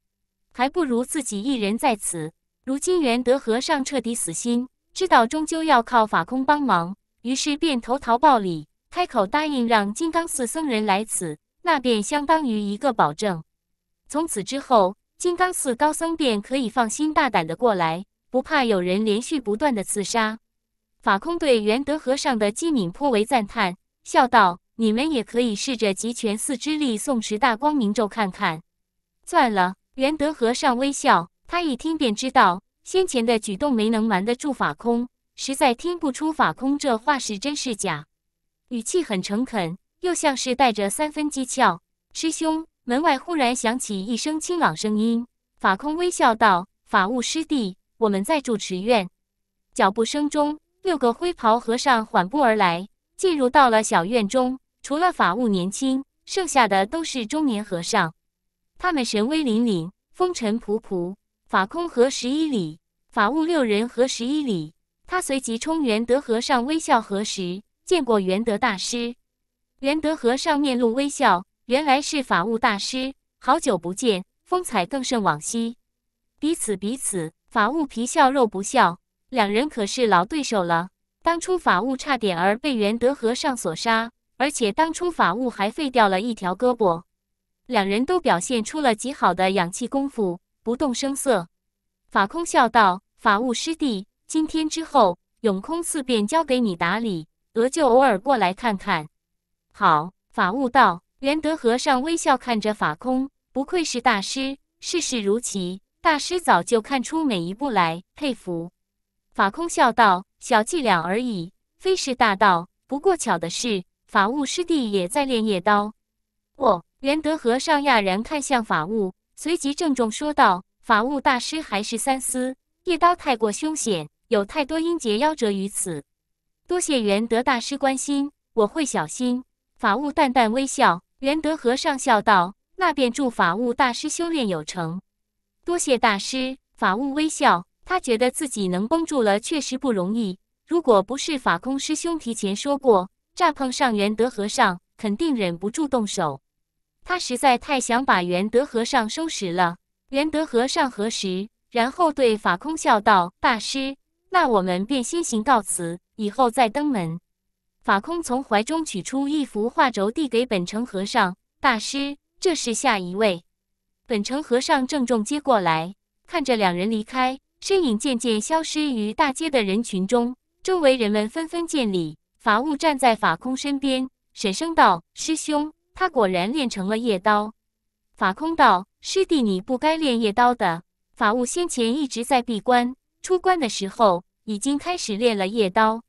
Speaker 1: 还不如自己一人在此。如今元德和尚彻底死心，知道终究要靠法空帮忙，于是便投桃报李，开口答应让金刚寺僧人来此。那便相当于一个保证，从此之后，金刚寺高僧便可以放心大胆的过来，不怕有人连续不断的刺杀。法空对元德和尚的机敏颇为赞叹，笑道：“你们也可以试着集全寺之力诵持大光明咒看看。”算了，元德和尚微笑，他一听便知道先前的举动没能瞒得住法空，实在听不出法空这话是真是假，语气很诚恳。又像是带着三分讥诮。师兄，门外忽然响起一声清朗声音。法空微笑道：“法务师弟，我们在住持院。”脚步声中，六个灰袍和尚缓步而来，进入到了小院中。除了法务年轻，剩下的都是中年和尚。他们神威凛凛，风尘仆仆。法空和十一里，法务六人和十一里。他随即冲元德和尚微笑，合十：“见过元德大师。”元德和尚面露微笑，原来是法务大师，好久不见，风采更胜往昔。彼此彼此，法务皮笑肉不笑，两人可是老对手了。当初法务差点儿被元德和尚所杀，而且当初法务还废掉了一条胳膊。两人都表现出了极好的氧气功夫，不动声色。法空笑道：“法务师弟，今天之后，永空寺便交给你打理，额就偶尔过来看看。”好，法悟道，元德和尚微笑看着法空，不愧是大师，世事如棋，大师早就看出每一步来，佩服。法空笑道：“小伎俩而已，非是大道。不过巧的是，法悟师弟也在练夜刀。”哦，元德和尚讶然看向法悟，随即郑重说道：“法悟大师还是三思，夜刀太过凶险，有太多英杰夭折于此。多谢元德大师关心，我会小心。”法务淡淡微笑，元德和尚笑道：“那便祝法务大师修炼有成，多谢大师。”法务微笑，他觉得自己能绷住了确实不容易。如果不是法空师兄提前说过，乍碰上元德和尚，肯定忍不住动手。他实在太想把元德和尚收拾了。元德和尚核实，然后对法空笑道：“大师，那我们便先行告辞，以后再登门。”法空从怀中取出一幅画轴，递给本城和尚大师：“这是下一位。”本城和尚郑重接过来，看着两人离开，身影渐渐消失于大街的人群中。周围人们纷纷见礼。法悟站在法空身边，沈声道：“师兄，他果然练成了夜刀。”法空道：“师弟，你不该练夜刀的。”法悟先前一直在闭关，出关的时候已经开始练了夜刀。